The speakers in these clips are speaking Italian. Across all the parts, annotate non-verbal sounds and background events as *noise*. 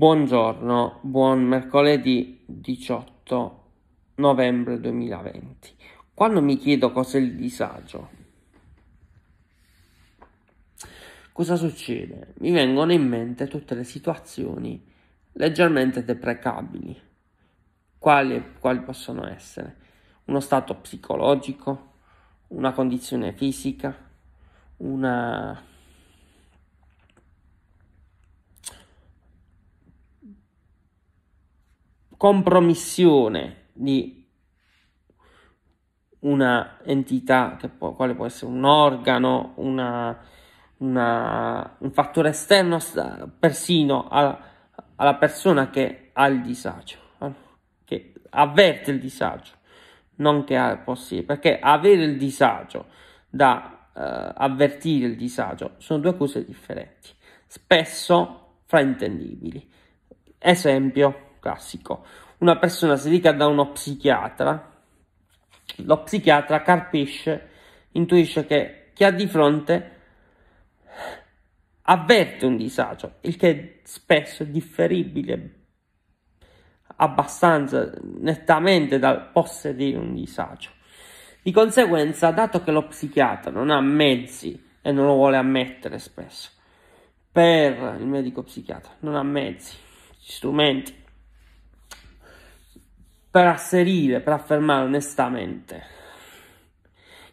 Buongiorno, buon mercoledì 18 novembre 2020. Quando mi chiedo cos'è il disagio, cosa succede? Mi vengono in mente tutte le situazioni leggermente deprecabili. Quali, quali possono essere? Uno stato psicologico, una condizione fisica, una compromissione di una entità che può, quale può essere un organo, una, una, un fattore esterno persino alla, alla persona che ha il disagio, eh, che avverte il disagio, non che ha possibile, perché avere il disagio da eh, avvertire il disagio sono due cose differenti, spesso fraintendibili. Esempio classico. Una persona si dica da uno psichiatra, lo psichiatra carpisce, intuisce che chi ha di fronte avverte un disagio, il che spesso è differibile abbastanza nettamente dal possedere un disagio. Di conseguenza, dato che lo psichiatra non ha mezzi e non lo vuole ammettere spesso, per il medico psichiatra non ha mezzi, strumenti per asserire, per affermare onestamente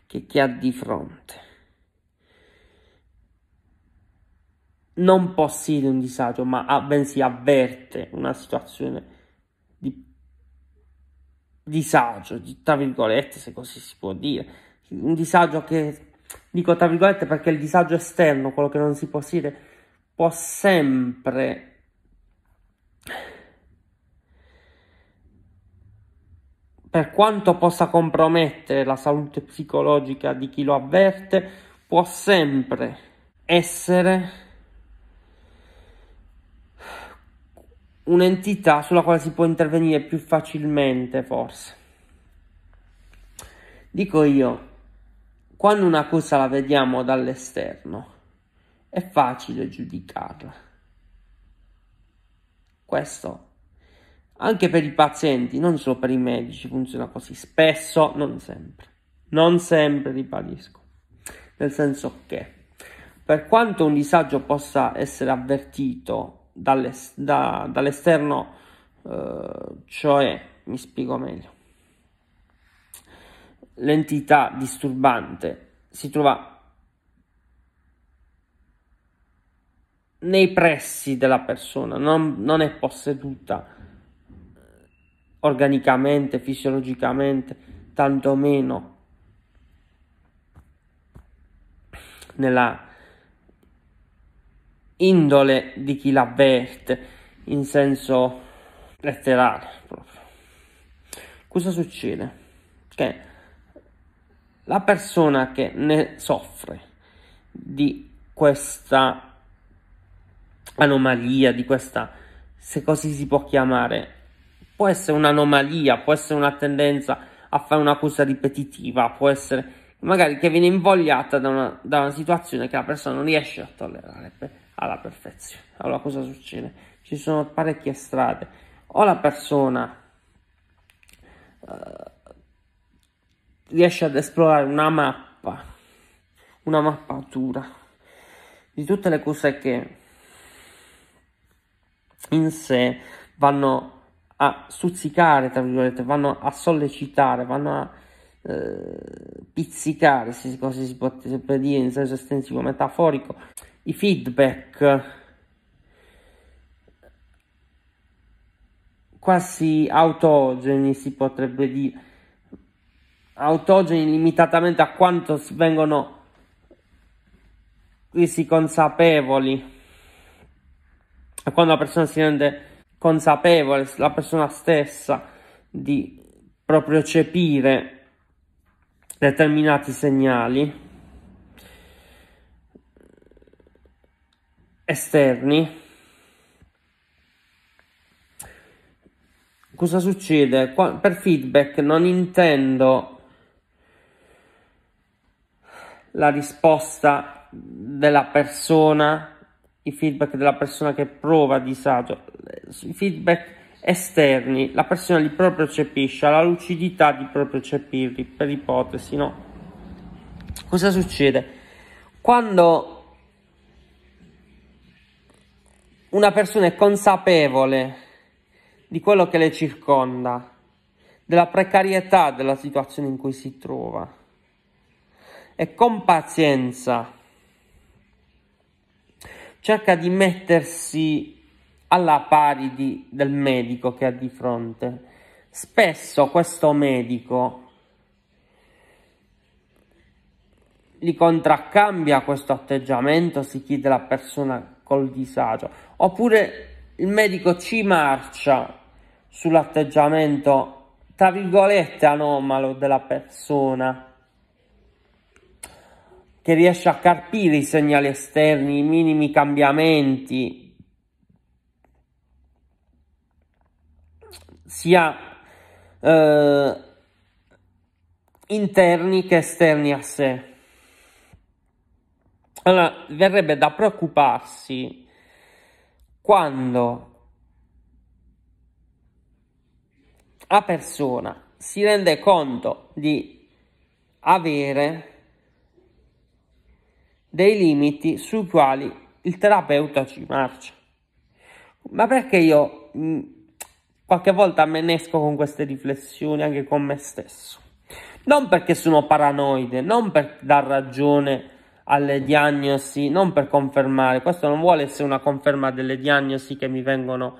che chi ha di fronte non possiede un disagio, ma bensì avverte una situazione di disagio, di, tra virgolette, se così si può dire, un disagio che, dico tra virgolette perché il disagio esterno, quello che non si possiede, può sempre per quanto possa compromettere la salute psicologica di chi lo avverte, può sempre essere un'entità sulla quale si può intervenire più facilmente, forse. Dico io, quando una cosa la vediamo dall'esterno, è facile giudicarla. Questo anche per i pazienti, non solo per i medici, funziona così spesso, non sempre. Non sempre, ribadisco. Nel senso che, per quanto un disagio possa essere avvertito dall'es- da, dall'esterno, eh, cioè, mi spiego meglio, l'entità disturbante si trova nei pressi della persona, non, non è posseduta organicamente, fisiologicamente, tantomeno nella indole di chi l'avverte in senso letterale proprio. Cosa succede? Che la persona che ne soffre di questa anomalia, di questa, se così si può chiamare, può essere un'anomalia, può essere una tendenza a fare una cosa ripetitiva, può essere magari che viene invogliata da una, da una situazione che la persona non riesce a tollerare alla perfezione. Allora cosa succede? Ci sono parecchie strade. O la persona uh, riesce ad esplorare una mappa, una mappatura di tutte le cose che in sé vanno a stuzzicare, tra virgolette, vanno a sollecitare, vanno a eh, pizzicare, se così si può dire in senso estensivo, metaforico, i feedback quasi autogeni, si potrebbe dire, autogeni limitatamente a quanto vengono questi consapevoli, a quando la persona si rende consapevole la persona stessa di proprio cepire determinati segnali esterni cosa succede per feedback non intendo la risposta della persona i feedback della persona che prova disagio, i feedback esterni, la persona li proprio percepisce, ha la lucidità di proprio percepirli, per ipotesi, no? Cosa succede? Quando una persona è consapevole di quello che le circonda, della precarietà della situazione in cui si trova, e con pazienza cerca di mettersi alla pari di, del medico che ha di fronte. Spesso questo medico li contraccambia questo atteggiamento, si chiede la persona col disagio, oppure il medico ci marcia sull'atteggiamento tra virgolette anomalo della persona che riesce a carpire i segnali esterni, i minimi cambiamenti, sia eh, interni che esterni a sé. Allora, verrebbe da preoccuparsi quando la persona si rende conto di avere dei limiti sui quali il terapeuta ci marcia. Ma perché io mh, mm, qualche volta me ne esco con queste riflessioni anche con me stesso? Non perché sono paranoide, non per dar ragione alle diagnosi, non per confermare, questo non vuole essere una conferma delle diagnosi che mi vengono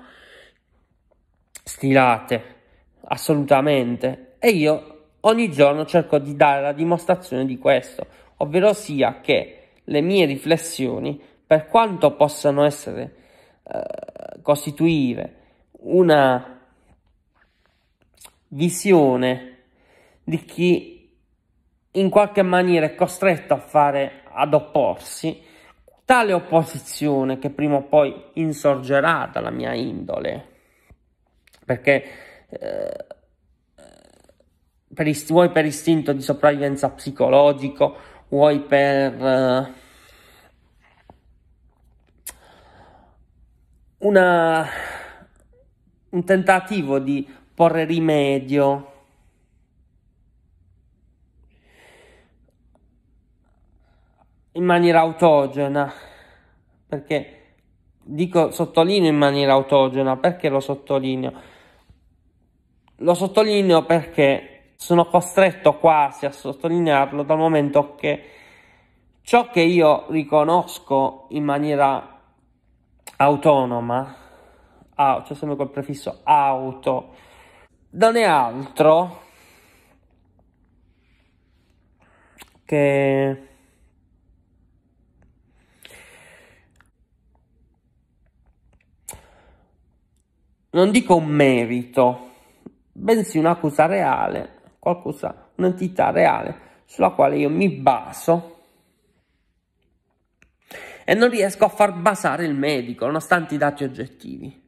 stilate, assolutamente. E io ogni giorno cerco di dare la dimostrazione di questo, ovvero sia che le mie riflessioni, per quanto possano essere eh, costituire una visione di chi in qualche maniera è costretto a fare ad opporsi, tale opposizione che prima o poi insorgerà dalla mia indole, perché eh, per ist- vuoi per istinto di sopravvivenza psicologico vuoi per eh, una, un tentativo di porre rimedio in maniera autogena perché dico sottolineo in maniera autogena perché lo sottolineo lo sottolineo perché sono costretto quasi a sottolinearlo dal momento che ciò che io riconosco in maniera autonoma, ah, cioè sempre col prefisso auto, non è altro che non dico un merito, bensì un'accusa reale qualcosa, un'entità reale sulla quale io mi baso e non riesco a far basare il medico nonostante i dati oggettivi.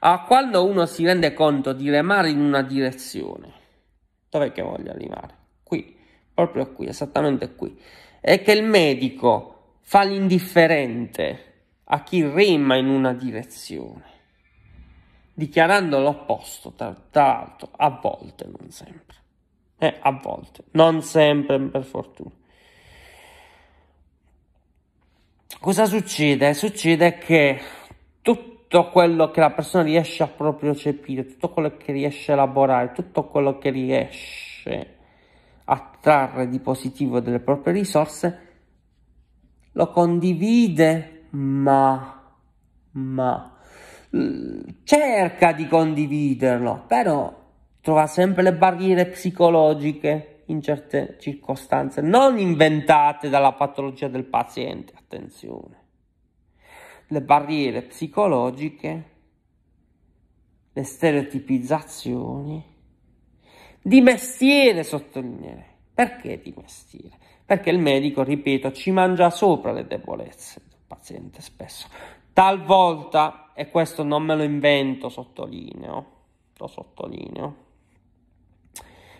Ah, quando uno si rende conto di remare in una direzione, dov'è che voglio arrivare? Qui, proprio qui, esattamente qui. È che il medico fa l'indifferente a chi rema in una direzione, dichiarando l'opposto, tra, tra l'altro, a volte, non sempre. Eh, a volte, non sempre per fortuna. Cosa succede? Succede che tutto quello che la persona riesce a proprio cepire, tutto quello che riesce a elaborare, tutto quello che riesce a trarre di positivo delle proprie risorse, lo condivide, ma, ma mm, cerca di condividerlo, però trova sempre le barriere psicologiche in certe circostanze, non inventate dalla patologia del paziente, attenzione. Le barriere psicologiche, le stereotipizzazioni, di mestiere sottolineerei. Perché di mestiere? Perché il medico, ripeto, ci mangia sopra le debolezze del paziente spesso. Talvolta, e questo non me lo invento, sottolineo, lo sottolineo,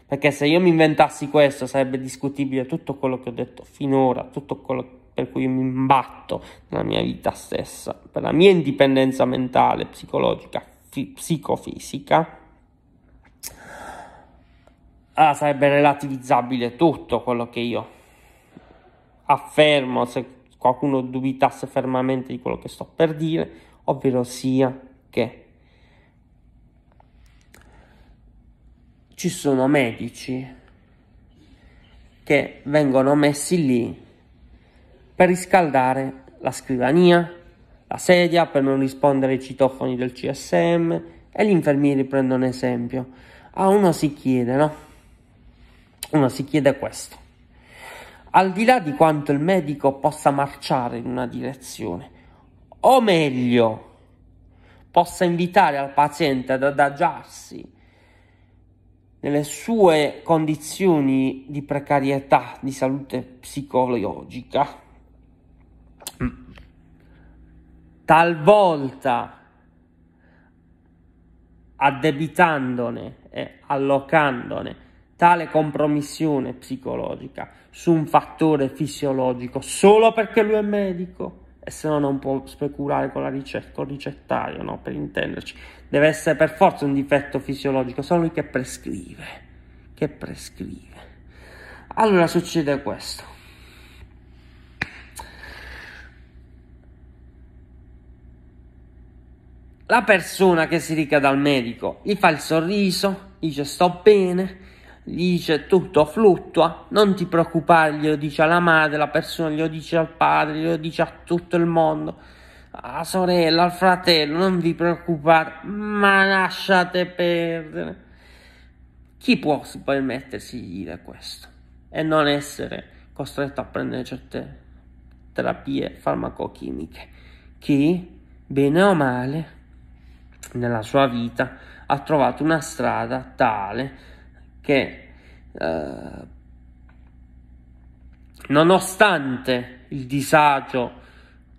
perché se io mi inventassi questo sarebbe discutibile tutto quello che ho detto finora, tutto quello per cui mi imbatto nella mia vita stessa, per la mia indipendenza mentale, psicologica, fi- psicofisica. Allora ah, sarebbe relativizzabile tutto quello che io affermo, se qualcuno dubitasse fermamente di quello che sto per dire, ovvero sia che ci sono medici che vengono messi lì per riscaldare la scrivania, la sedia, per non rispondere ai citofoni del CSM e gli infermieri prendono esempio. A ah, uno si chiede, no? Uno si chiede questo. Al di là di quanto il medico possa marciare in una direzione, o meglio, possa invitare al paziente ad adagiarsi nelle sue condizioni di precarietà di salute psicologica. Mm. Talvolta addebitandone e allocandone tale compromissione psicologica su un fattore fisiologico solo perché lui è medico e se no non può speculare con, ricetta, con il ricettario, no? per intenderci. Deve essere per forza un difetto fisiologico, solo lui che prescrive, che prescrive. Allora succede questo. La persona che si ricca dal medico gli fa il sorriso, gli dice sto bene, gli dice tutto fluttua, non ti preoccupare, glielo dice alla madre, la persona glielo dice al padre, glielo dice a tutto il mondo, alla sorella, al fratello, non vi preoccupate, ma lasciate perdere. Chi può permettersi di dire questo e non essere costretto a prendere certe terapie farmacochimiche? Chi, bene o male, nella sua vita ha trovato una strada tale che eh, nonostante il disagio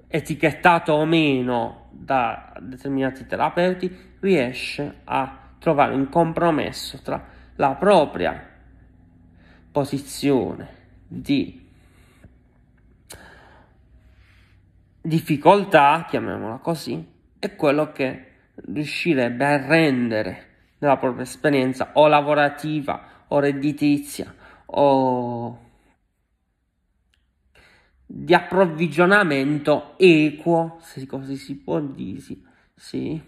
etichettato o meno da determinati terapeuti, riesce a trovare un compromesso tra la propria posizione di difficoltà, chiamiamola così, e quello che riuscirebbe a rendere nella propria esperienza o lavorativa o redditizia o di approvvigionamento equo, se così si può dire, sì,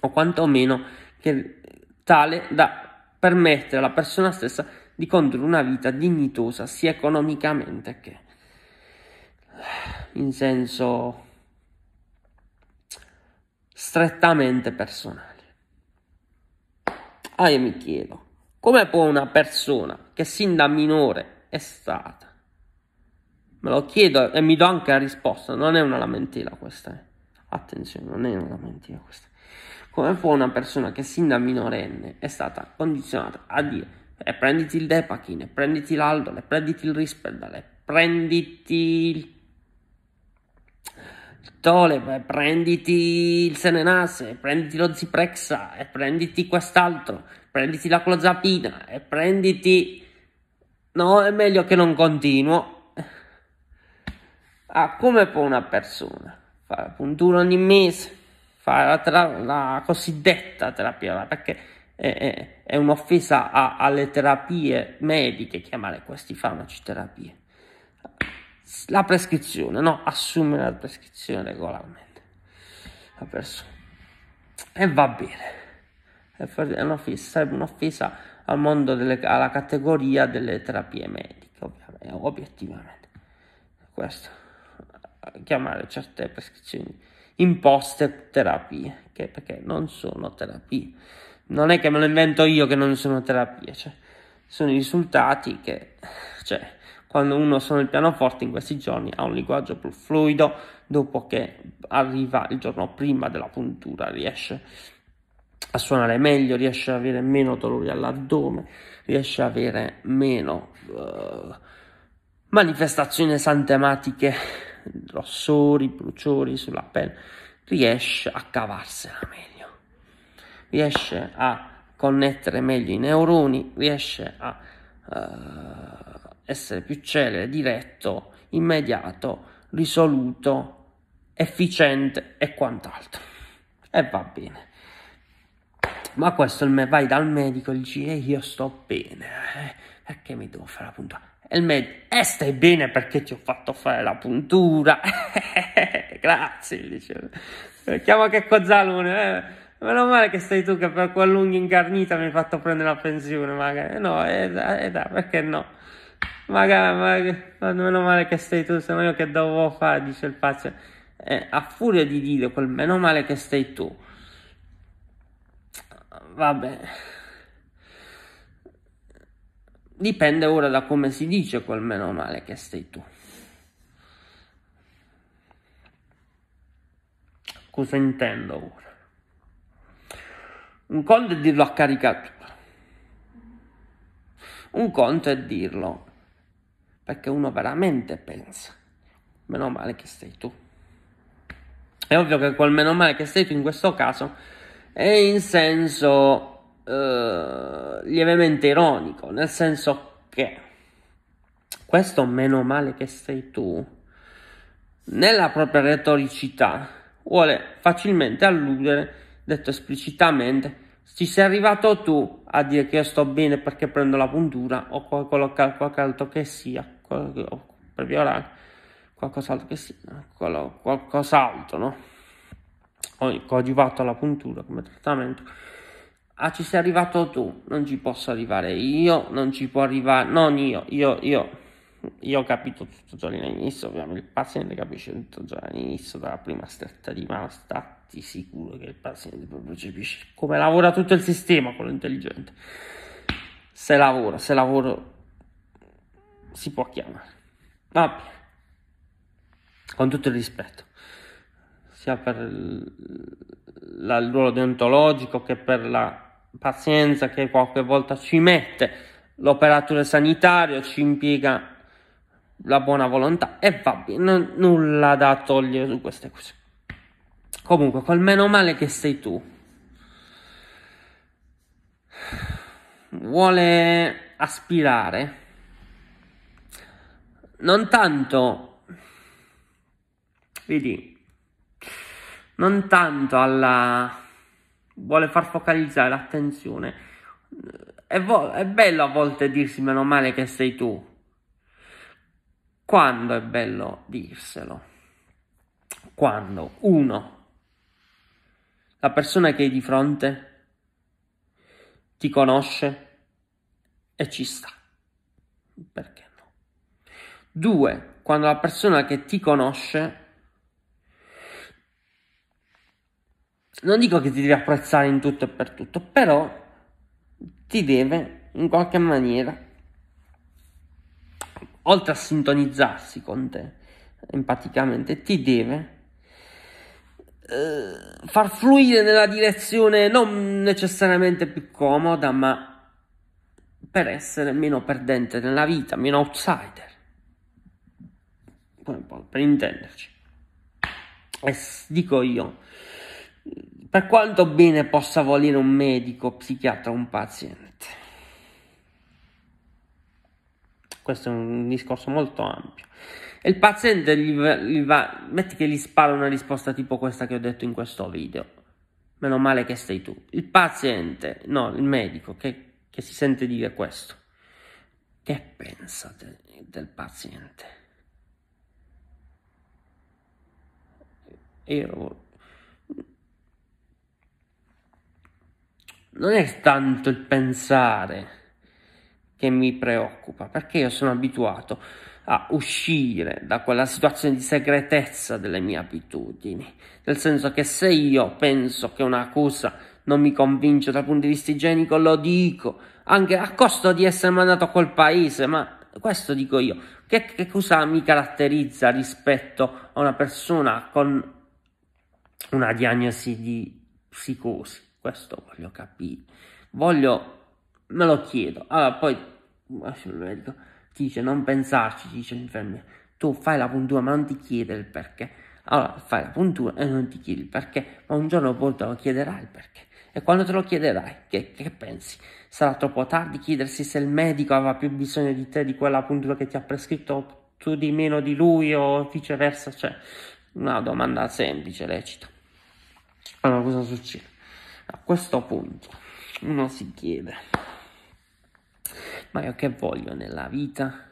o quantomeno che tale da permettere alla persona stessa di condurre una vita dignitosa sia economicamente che in senso strettamente personale. Ah, io mi chiedo, come può una persona che sin da minore è stata, me lo chiedo e mi do anche la risposta, non è una lamentela questa, eh. attenzione, non è una lamentela questa, come può una persona che sin da minorenne è stata condizionata a dire eh, e prenditi il Depakine, prenditi l'Aldole, prenditi il Rispedale, prenditi il Tole, prenditi il Senenasse, prenditi lo Ziprexa, e prenditi quest'altro, prenditi la Clozapina, e prenditi... No, è meglio che non continuo. Ah, come può una persona fare la puntura ogni mese, fare la, tra- la cosiddetta terapia, perché è, è, è un'offesa a- alle terapie mediche chiamare questi farmaci terapie la prescrizione, no, assumere la prescrizione regolarmente la persona. E va bene, è un'offesa, è un'offesa al mondo delle, alla categoria delle terapie mediche, ovviamente, eh, obiettivamente. Questo, eh, chiamare certe prescrizioni imposte terapie, che, perché non sono terapie. Non è che me lo invento io che non sono terapie, cioè, sono i risultati che... Cioè, quando uno suona il pianoforte in questi giorni ha un linguaggio più fluido dopo che arriva il giorno prima della puntura, riesce a suonare meglio, riesce ad avere meno dolori all'addome, riesce ad avere meno uh, manifestazioni esantematiche, rossori, bruciori sulla pelle, riesce a cavarsela meglio, riesce a connettere meglio i neuroni, riesce a... Uh, essere più celere, diretto, immediato, risoluto, efficiente e quant'altro. E va bene. Ma questo il me- vai dal medico e dici eh, io sto bene, eh, perché mi devo fare la puntura? E il medico, eh stai bene perché ti ho fatto fare la puntura. *laughs* Grazie, dice. Eh, chiama che Cozzalone, eh. Meno male che sei tu che per quell'unghia ingarnita mi hai fatto prendere la pensione, magari. Eh, no, è eh, da perché no? ma, ma, meno male che sei tu, se no io che devo fare, dice il pazzo. eh, a furia di dire quel meno male che sei tu. Vabbè, dipende ora da come si dice quel meno male che sei tu. Cosa intendo ora? Un conto è dirlo a caricatura, un conto è dirlo perché uno veramente pensa. Meno male che sei tu. È ovvio che quel meno male che sei tu in questo caso è in senso eh, lievemente ironico, nel senso che questo meno male che sei tu, nella propria retoricità, vuole facilmente alludere, detto esplicitamente, ci sei arrivato tu a dire che io sto bene perché prendo la puntura o qualche altro che sia o per violare qualcos'altro che si, qualcos'altro, no? Ho coadiuvato alla puntura come trattamento. Ah, ci sei arrivato tu, non ci posso arrivare io, non ci può arrivare, non io, io, io. Io ho capito tutto già all'inizio, ovviamente il paziente capisce tutto già all'inizio, dalla prima stretta di mano, stati sicuro che il paziente percepisce come lavora tutto il sistema, quello intelligente. Se lavora, se lavoro si può chiamare. Vabbè, con tutto il rispetto, sia per il, la, il ruolo deontologico che per la pazienza che qualche volta ci mette l'operatore sanitario, ci impiega la buona volontà e va bene, nulla da togliere su queste cose. Comunque, col meno male che sei tu, vuole aspirare non tanto, vedi, non tanto alla... vuole far focalizzare l'attenzione. È, vo- è bello a volte dirsi meno male che sei tu. Quando è bello dirselo? Quando? Uno. La persona che hai di fronte ti conosce e ci sta. Perché? Due, quando la persona che ti conosce non dico che ti deve apprezzare in tutto e per tutto, però ti deve in qualche maniera, oltre a sintonizzarsi con te empaticamente, ti deve eh, far fluire nella direzione non necessariamente più comoda, ma per essere meno perdente nella vita, meno outsider per intenderci. E eh, dico io, per quanto bene possa volere un medico, psichiatra, un paziente. Questo è un discorso molto ampio. E il paziente gli va, gli va, metti che gli spara una risposta tipo questa che ho detto in questo video. Meno male che sei tu. Il paziente, no, il medico che, che si sente dire questo. Che pensa de, del paziente? ero... Non è tanto il pensare che mi preoccupa, perché io sono abituato a uscire da quella situazione di segretezza delle mie abitudini, nel senso che se io penso che una cosa non mi convince dal punto di vista igienico, lo dico, anche a costo di essere mandato a quel paese, ma questo dico io, che, che cosa mi caratterizza rispetto a una persona con una diagnosi di psicosi, questo voglio capire, voglio, me lo chiedo, allora poi il medico dice non pensarci, dice l'infermiera, tu fai la puntura ma non ti chiede il perché, allora fai la puntura e non ti chiedi il perché, ma un giorno o poi te lo chiederai il perché. E quando te lo chiederai, che, che, pensi? Sarà troppo tardi chiedersi se il medico aveva più bisogno di te di quella puntura che ti ha prescritto, tu di meno di lui o viceversa, cioè una domanda semplice, lecita. Allora, cosa succede? A questo punto uno si chiede, ma io che voglio nella vita?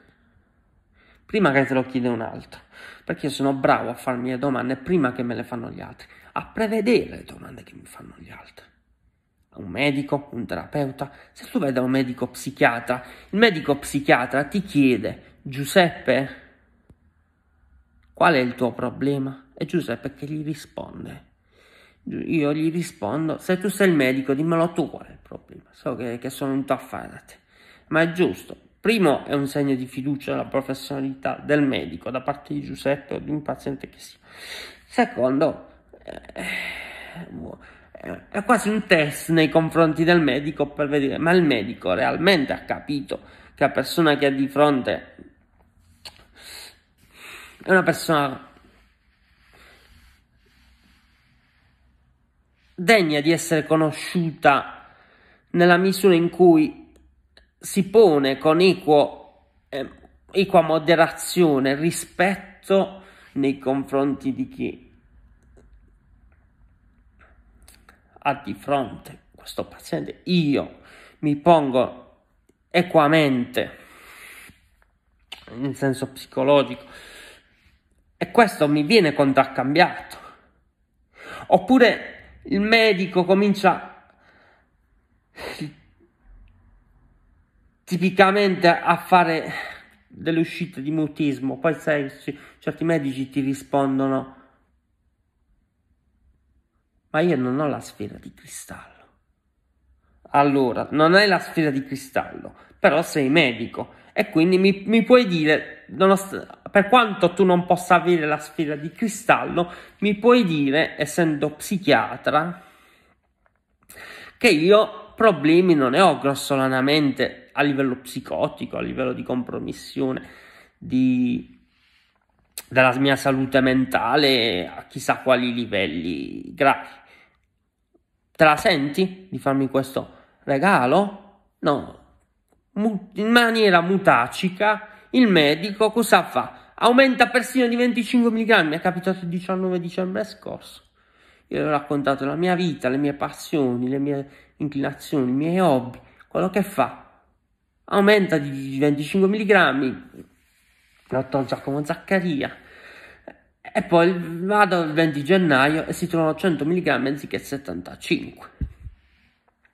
Prima che te lo chiede un altro, perché io sono bravo a farmi le domande prima che me le fanno gli altri, a prevedere le domande che mi fanno gli altri un medico, un terapeuta. Se tu vai un medico psichiatra, il medico psichiatra ti chiede Giuseppe, qual è il tuo problema? E Giuseppe che gli risponde. Io gli rispondo, se tu sei il medico, dimmelo tu qual è il problema. So che, che sono venuto a fare Ma è giusto. Primo è un segno di fiducia nella professionalità del medico da parte di Giuseppe o di un paziente che sia. Secondo, eh, eh è quasi un test nei confronti del medico per vedere, ma il medico realmente ha capito che la persona che ha di fronte è una persona degna di essere conosciuta nella misura in cui si pone con equo, eh, equa moderazione rispetto nei confronti di chi ha di fronte questo paziente. Io mi pongo equamente in senso psicologico e questo mi viene contraccambiato. Oppure il medico comincia tipicamente a fare delle uscite di mutismo, poi sai, certi medici ti rispondono, ma io non ho la sfera di cristallo. Allora, non hai la sfera di cristallo, però sei medico e quindi mi, mi puoi dire, nonostante per quanto tu non possa avere la sfida di cristallo, mi puoi dire, essendo psichiatra, che io problemi non ne ho grossolanamente a livello psicotico, a livello di compromissione di, della mia salute mentale a chissà quali livelli gravi. Te la senti di farmi questo regalo? No, in maniera mutacica il medico cosa fa? Aumenta persino di 25 mg, è capitato il 19 dicembre scorso. Io ho raccontato la mia vita, le mie passioni, le mie inclinazioni, i miei hobby, quello che fa. Aumenta di 25 mg, dottor Giacomo Zaccaria. E poi vado il 20 gennaio e si trovano 100 mg anziché 75.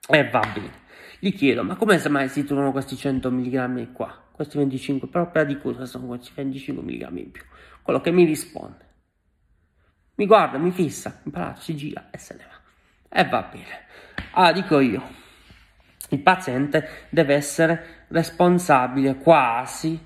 E va bene. Gli chiedo, ma come mai si trovano questi 100 mg qua? questi 25, però appena di cosa sono questi 25 mg in più. Quello che mi risponde. Mi guarda, mi fissa, imparato, si gira e se ne va. E va bene. Ah, dico io, il paziente deve essere responsabile quasi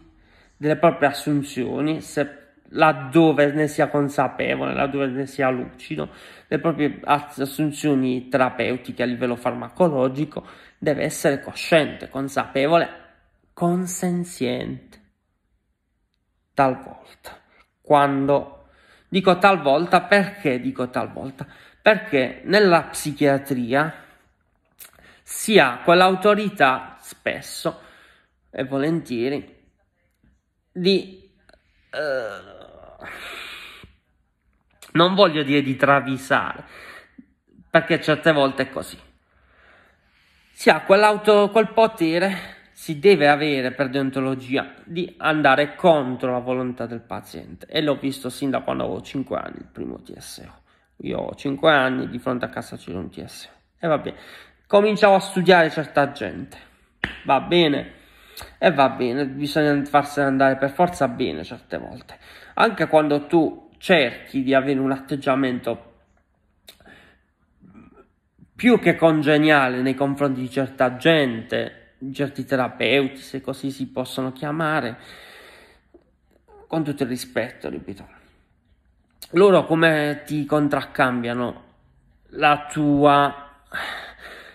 delle proprie assunzioni, se laddove ne sia consapevole, laddove ne sia lucido, le proprie assunzioni terapeutiche a livello farmacologico, deve essere cosciente, consapevole consenziente. Talvolta. Quando dico talvolta, perché dico talvolta? Perché nella psichiatria si ha quell'autorità spesso e volentieri di uh, non voglio dire di travisare perché certe volte è così si ha quel potere si deve avere per deontologia di andare contro la volontà del paziente e l'ho visto sin da quando avevo 5 anni il primo TSO. Io ho 5 anni, di fronte a casa c'era un TSO. E va bene, cominciavo a studiare certa gente, va bene, e va bene, bisogna farsene andare per forza bene certe volte. Anche quando tu cerchi di avere un atteggiamento più che congeniale nei confronti di certa gente, certi terapeuti, se così si possono chiamare, con tutto il rispetto, ripeto. Loro come ti contraccambiano la tua,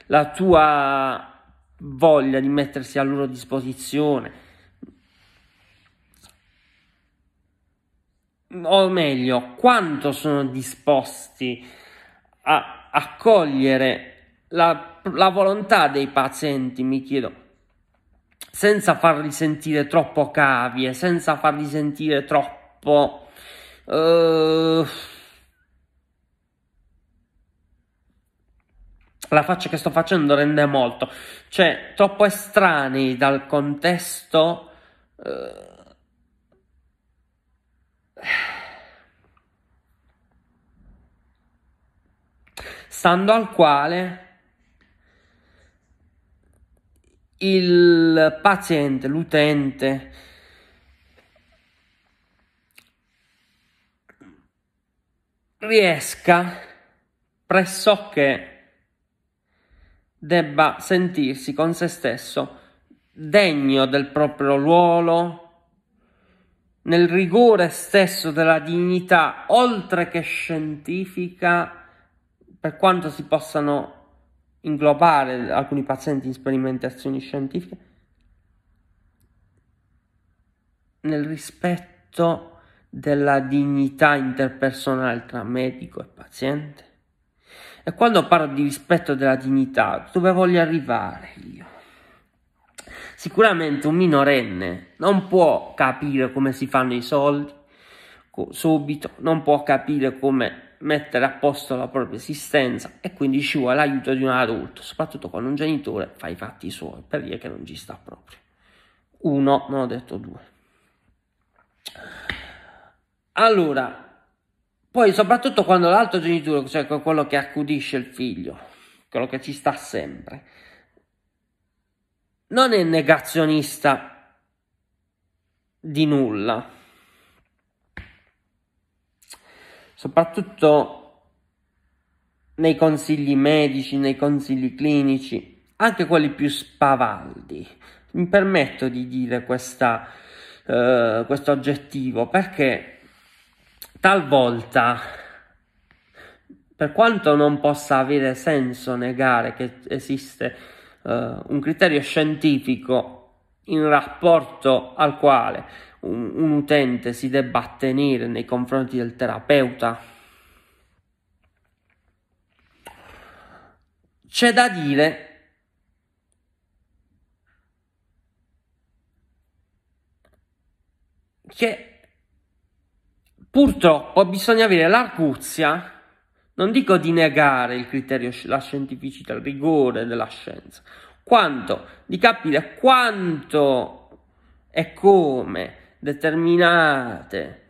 la tua voglia di mettersi a loro disposizione, o meglio, quanto sono disposti a accogliere la la volontà dei pazienti, mi chiedo, senza farli sentire troppo cavie, senza farli sentire troppo... Uh, la faccia che sto facendo rende molto, cioè troppo estranei dal contesto... Uh, stando al quale il paziente, l'utente, riesca pressoché debba sentirsi con se stesso degno del proprio ruolo, nel rigore stesso della dignità, oltre che scientifica, per quanto si possano inglobare alcuni pazienti in sperimentazioni scientifiche nel rispetto della dignità interpersonale tra medico e paziente. E quando parlo di rispetto della dignità, dove voglio arrivare io? Sicuramente un minorenne non può capire come si fanno i soldi subito, non può capire come mettere a posto la propria esistenza e quindi ci vuole l'aiuto di un adulto, soprattutto quando un genitore fa i fatti suoi, per dire che non ci sta proprio. Uno, non ho detto due. Allora, poi soprattutto quando l'altro genitore, cioè quello che accudisce il figlio, quello che ci sta sempre, non è negazionista di nulla, soprattutto nei consigli medici, nei consigli clinici, anche quelli più spavaldi. Mi permetto di dire questa, eh, questo aggettivo perché talvolta, per quanto non possa avere senso negare che esiste eh, un criterio scientifico in rapporto al quale un, un utente si debba attenere nei confronti del terapeuta? C'è da dire che purtroppo bisogna avere l'arcuzia, non dico di negare il criterio, la scientificità, il rigore della scienza, quanto di capire quanto e come determinate.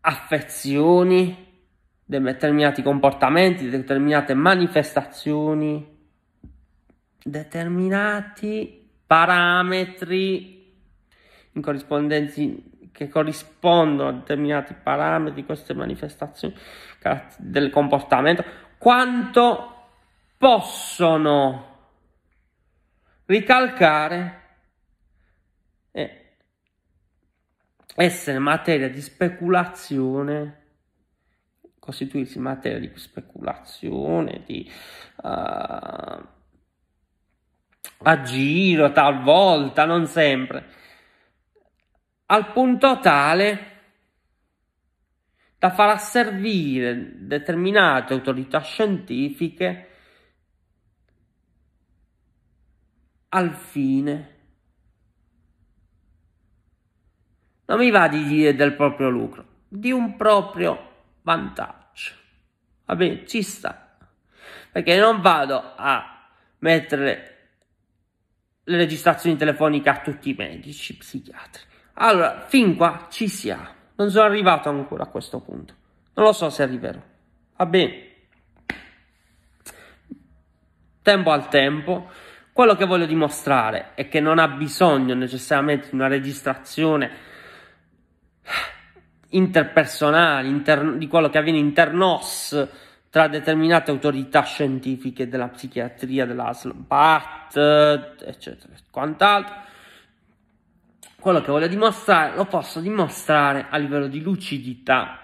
affezioni, determinati comportamenti, determinate manifestazioni, determinati parametri in corrispondenza che corrispondono a determinati parametri, queste manifestazioni del comportamento, quanto possono ricalcare e eh, essere materia di speculazione costituirsi materia di speculazione di uh, a talvolta non sempre al punto tale da far asservire determinate autorità scientifiche al fine. Non mi va di dire del proprio lucro, di un proprio vantaggio. Va bene, ci sta. Perché non vado a mettere le registrazioni telefoniche a tutti i medici, psichiatri. Allora, fin qua ci siamo. Non sono arrivato ancora a questo punto. Non lo so se arriverò. Va bene. Tempo al tempo quello che voglio dimostrare è che non ha bisogno necessariamente di una registrazione interpersonale, inter- di quello che avviene internos tra determinate autorità scientifiche della psichiatria, della SLOPAT, eccetera, quant'altro. Quello che voglio dimostrare lo posso dimostrare a livello di lucidità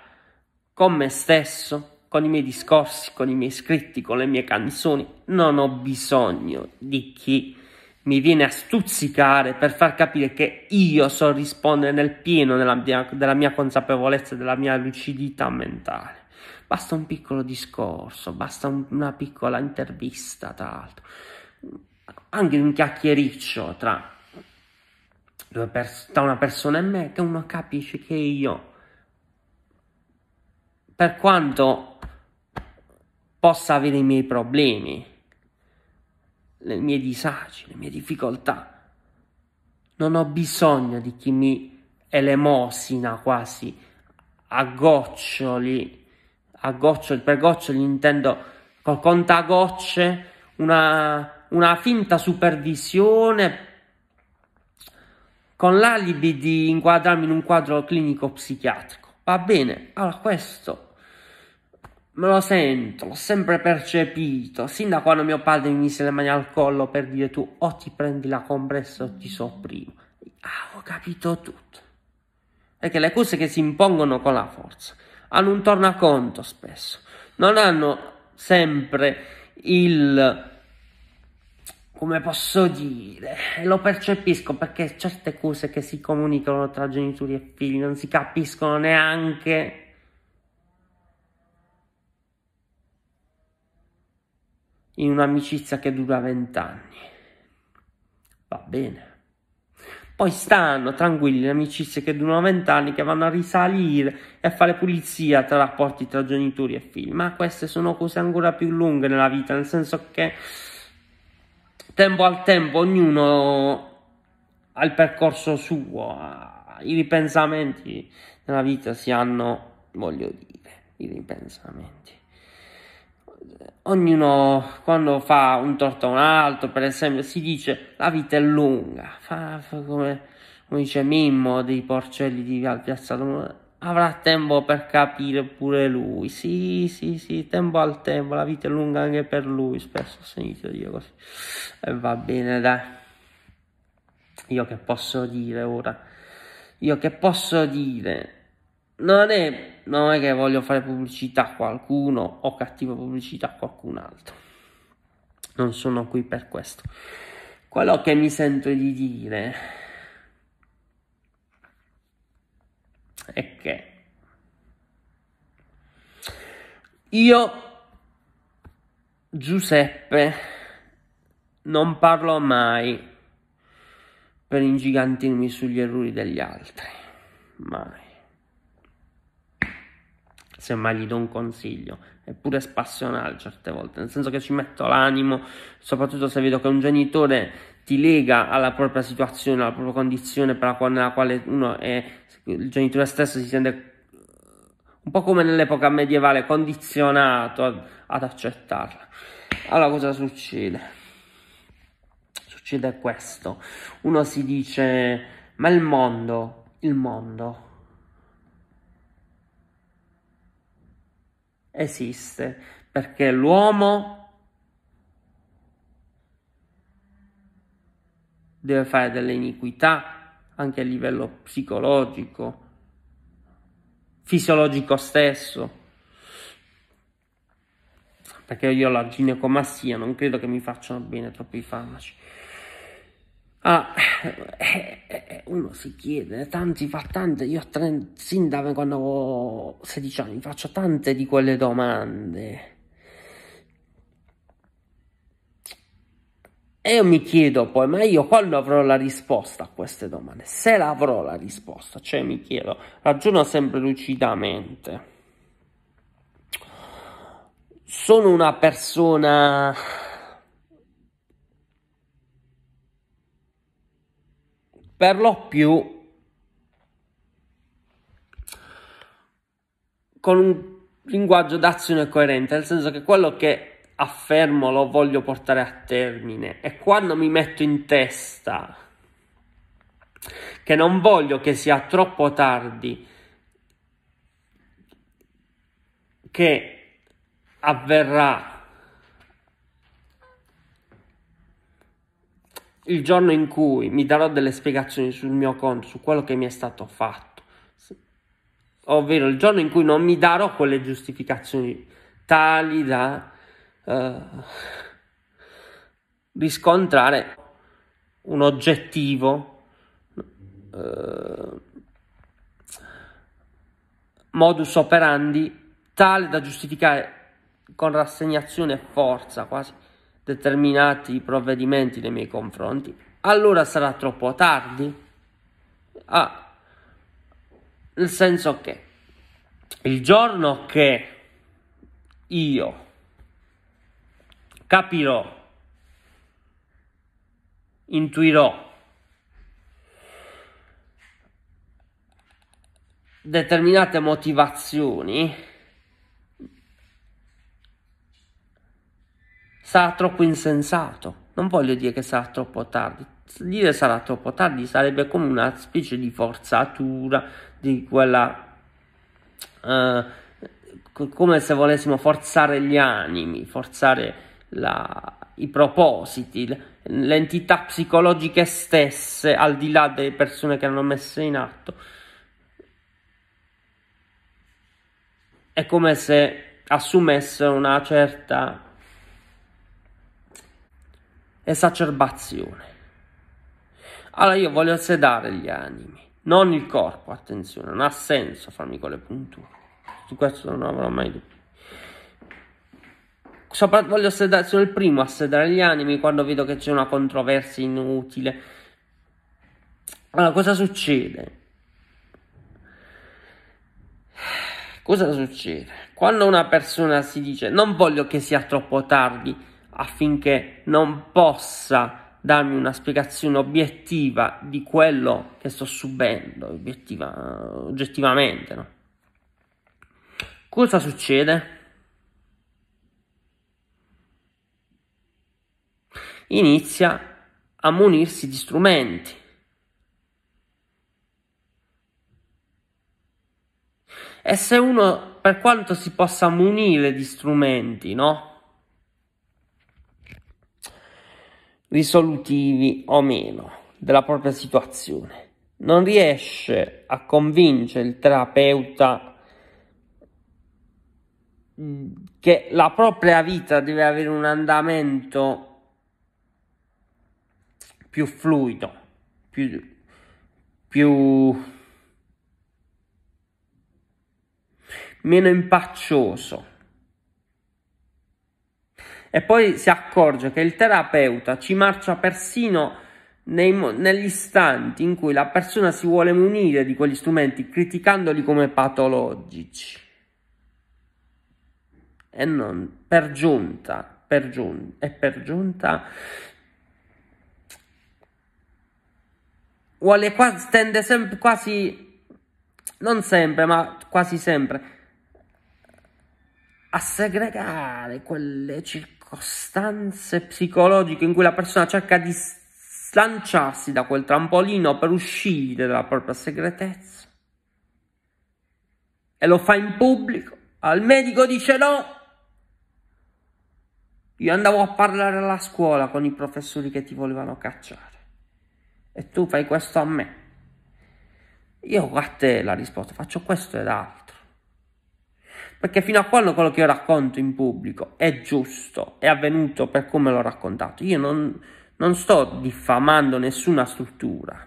con me stesso, con i miei discorsi, con i miei scritti, con le mie canzoni. Non ho bisogno di chi mi viene a stuzzicare per far capire che io so rispondere nel pieno della mia, della mia consapevolezza, della mia lucidità mentale. Basta un piccolo discorso, basta un, una piccola intervista, tra l'altro, anche un chiacchiericcio tra, pers- tra una persona e me che uno capisce che io, per quanto possa avere i miei problemi, le mie disagi, le mie difficoltà. Non ho bisogno di chi mi elemosina quasi a goccioli, a goccioli, per goccioli intendo col contagocce, una, una finta supervisione con l'alibi di inquadrarmi in un quadro clinico psichiatrico. Va bene, allora questo Me lo sento, l'ho sempre percepito, sin da quando mio padre mi mise le mani al collo per dire tu o ti prendi la compressa o ti sopprimo. Ah, ho capito tutto. È che le cose che si impongono con la forza hanno un tornaconto spesso, non hanno sempre il... come posso dire, lo percepisco perché certe cose che si comunicano tra genitori e figli non si capiscono neanche in un'amicizia che dura vent'anni. Va bene. Poi stanno tranquilli le amicizie che durano vent'anni, che vanno a risalire e a fare pulizia tra rapporti tra genitori e figli. Ma queste sono cose ancora più lunghe nella vita, nel senso che tempo al tempo ognuno ha il percorso suo, i ripensamenti nella vita si hanno, voglio dire, i ripensamenti ognuno quando fa un torto a un altro, per esempio, si dice la vita è lunga, fa, fa come, come, dice Mimmo dei porcelli di al piazzato, avrà tempo per capire pure lui, sì, sì, sì, tempo al tempo, la vita è lunga anche per lui, spesso ho sentito dire così, e va bene, dai. Io che posso dire ora? Io che posso dire? Non è non è che voglio fare pubblicità a qualcuno o cattiva pubblicità a qualcun altro. Non sono qui per questo. Quello che mi sento di dire è che io, Giuseppe, non parlo mai per ingigantirmi sugli errori degli altri. Mai semmai gli do un consiglio, eppure pure spassionale certe volte, nel senso che ci metto l'animo, soprattutto se vedo che un genitore ti lega alla propria situazione, alla propria condizione quale, nella quale uno è, il genitore stesso si sente un po' come nell'epoca medievale, condizionato ad, ad accettarla. Allora cosa succede? Succede questo, uno si dice ma il mondo, il mondo, esiste, perché l'uomo deve fare delle iniquità anche a livello psicologico, fisiologico stesso. Perché io ho la ginecomastia non credo che mi facciano bene troppi farmaci. Ah, eh, eh, uno si chiede, tanti fa tante, io trent, sin da quando ho 16 anni faccio tante di quelle domande. E io mi chiedo poi, ma io quando avrò la risposta a queste domande? Se l'avrò la risposta, cioè mi chiedo, ragiono sempre lucidamente. Sono una persona per lo più con un linguaggio d'azione coerente, nel senso che quello che affermo lo voglio portare a termine e quando mi metto in testa che non voglio che sia troppo tardi che avverrà il giorno in cui mi darò delle spiegazioni sul mio conto, su quello che mi è stato fatto, ovvero il giorno in cui non mi darò quelle giustificazioni tali da eh, riscontrare un oggettivo eh, modus operandi tale da giustificare con rassegnazione e forza quasi determinati provvedimenti nei miei confronti, allora sarà troppo tardi. Ah, nel senso che il giorno che io capirò, intuirò determinate motivazioni sarà troppo insensato. Non voglio dire che sarà troppo tardi. Dire sarà troppo tardi sarebbe come una specie di forzatura di quella. Eh, come se volessimo forzare gli animi, forzare la, i propositi, le entità psicologiche stesse, al di là delle persone che hanno messo in atto. È come se assumessero una certa esacerbazione. Allora io voglio sedare gli animi, non il corpo, attenzione, non ha senso farmi con le punture. Su questo non avrò mai dubbi. Soprattutto voglio sedare, sono il primo a sedare gli animi quando vedo che c'è una controversia inutile. Allora, cosa succede? Cosa succede? Quando una persona si dice non voglio che sia troppo tardi, affinché non possa darmi una spiegazione obiettiva di quello che sto subendo, obiettiva, oggettivamente. No? Cosa succede? Inizia a munirsi di strumenti. E se uno, per quanto si possa munire di strumenti, no? risolutivi o meno della propria situazione. Non riesce a convincere il terapeuta mm, che la propria vita deve avere un andamento più fluido, più, più meno impaccioso e poi si accorge che il terapeuta ci marcia persino nei, negli istanti in cui la persona si vuole munire di quegli strumenti criticandoli come patologici. E non per giunta, per giunta, e per giunta vuole quasi, tende sempre, quasi, non sempre, ma quasi sempre, a segregare quelle circostanze circostanze psicologiche in cui la persona cerca di slanciarsi da quel trampolino per uscire dalla propria segretezza e lo fa in pubblico, al medico dice no. Io andavo a parlare alla scuola con i professori che ti volevano cacciare e tu fai questo a me. Io a te la risposta faccio questo ed altro. Perché fino a quando quello che io racconto in pubblico è giusto, è avvenuto per come l'ho raccontato, io non, non sto diffamando nessuna struttura.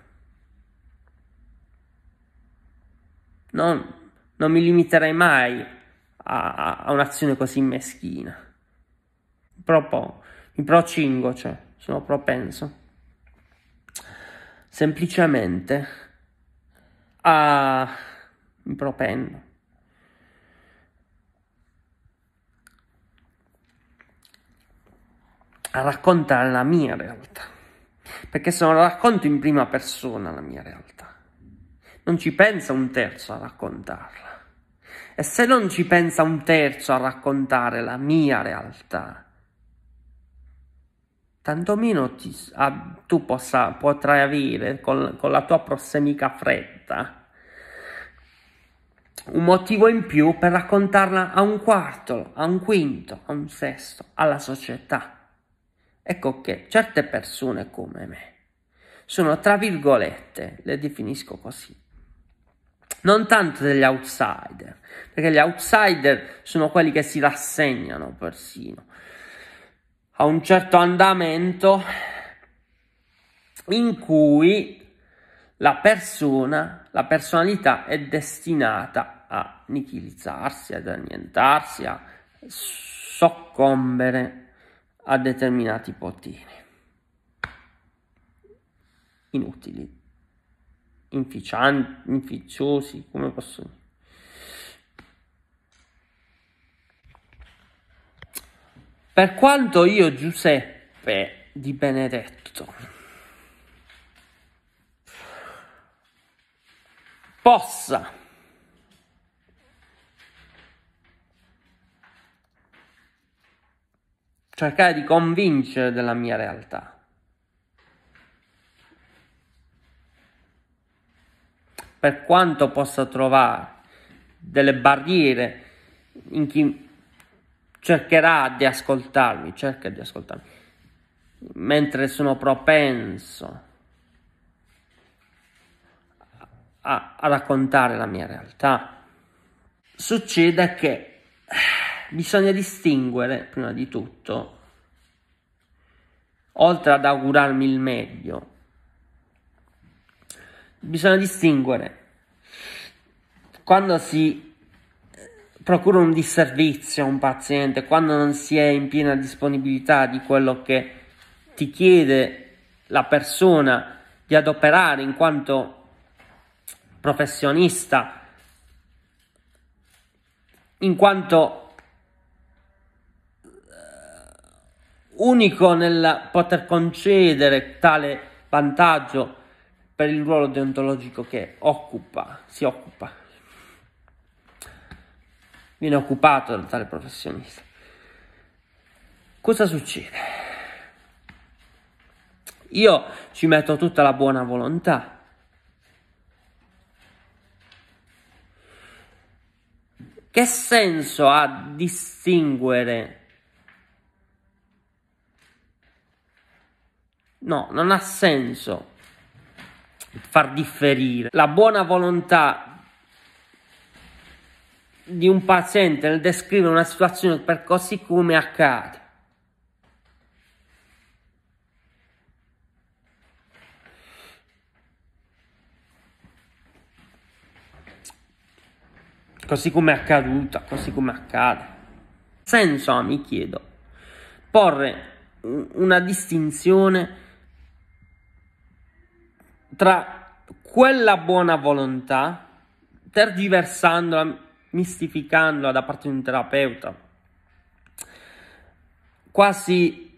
Non, non mi limiterei mai a, a, un'azione così meschina. Propo, mi procingo, cioè, sono propenso semplicemente a ah, mi propendo a raccontare la mia realtà, perché se non racconto in prima persona la mia realtà, non ci pensa un terzo a raccontarla. E se non ci pensa un terzo a raccontare la mia realtà, tantomeno ti, ah, tu possa, potrai avere con, con la tua prossimica fretta un motivo in più per raccontarla a un quarto, a un quinto, a un sesto, alla società. Ecco che certe persone come me sono, tra virgolette, le definisco così, non tanto degli outsider, perché gli outsider sono quelli che si rassegnano persino a un certo andamento in cui la persona, la personalità è destinata a nichilizzarsi, ad annientarsi, a soccombere a determinati bottini inutili, inficianti, inficiosi, come posso dire. Per quanto io Giuseppe di Benedetto possa cercare di convincere della mia realtà. Per quanto possa trovare delle barriere in chi cercherà di ascoltarmi, cerca di ascoltarmi, mentre sono propenso a, a raccontare la mia realtà, succede che bisogna distinguere prima di tutto, oltre ad augurarmi il meglio, bisogna distinguere quando si eh, procura un disservizio a un paziente, quando non si è in piena disponibilità di quello che ti chiede la persona di adoperare in quanto professionista, in quanto unico nel poter concedere tale vantaggio per il ruolo deontologico che occupa, si occupa, viene occupato da tale professionista. Cosa succede? Io ci metto tutta la buona volontà. Che senso ha distinguere No, non ha senso far differire la buona volontà di un paziente nel descrivere una situazione per così come accade. Così come è accaduta, così come accade. Senso, mi chiedo, porre una distinzione tra quella buona volontà, tergiversandola, mistificandola da parte di un terapeuta, quasi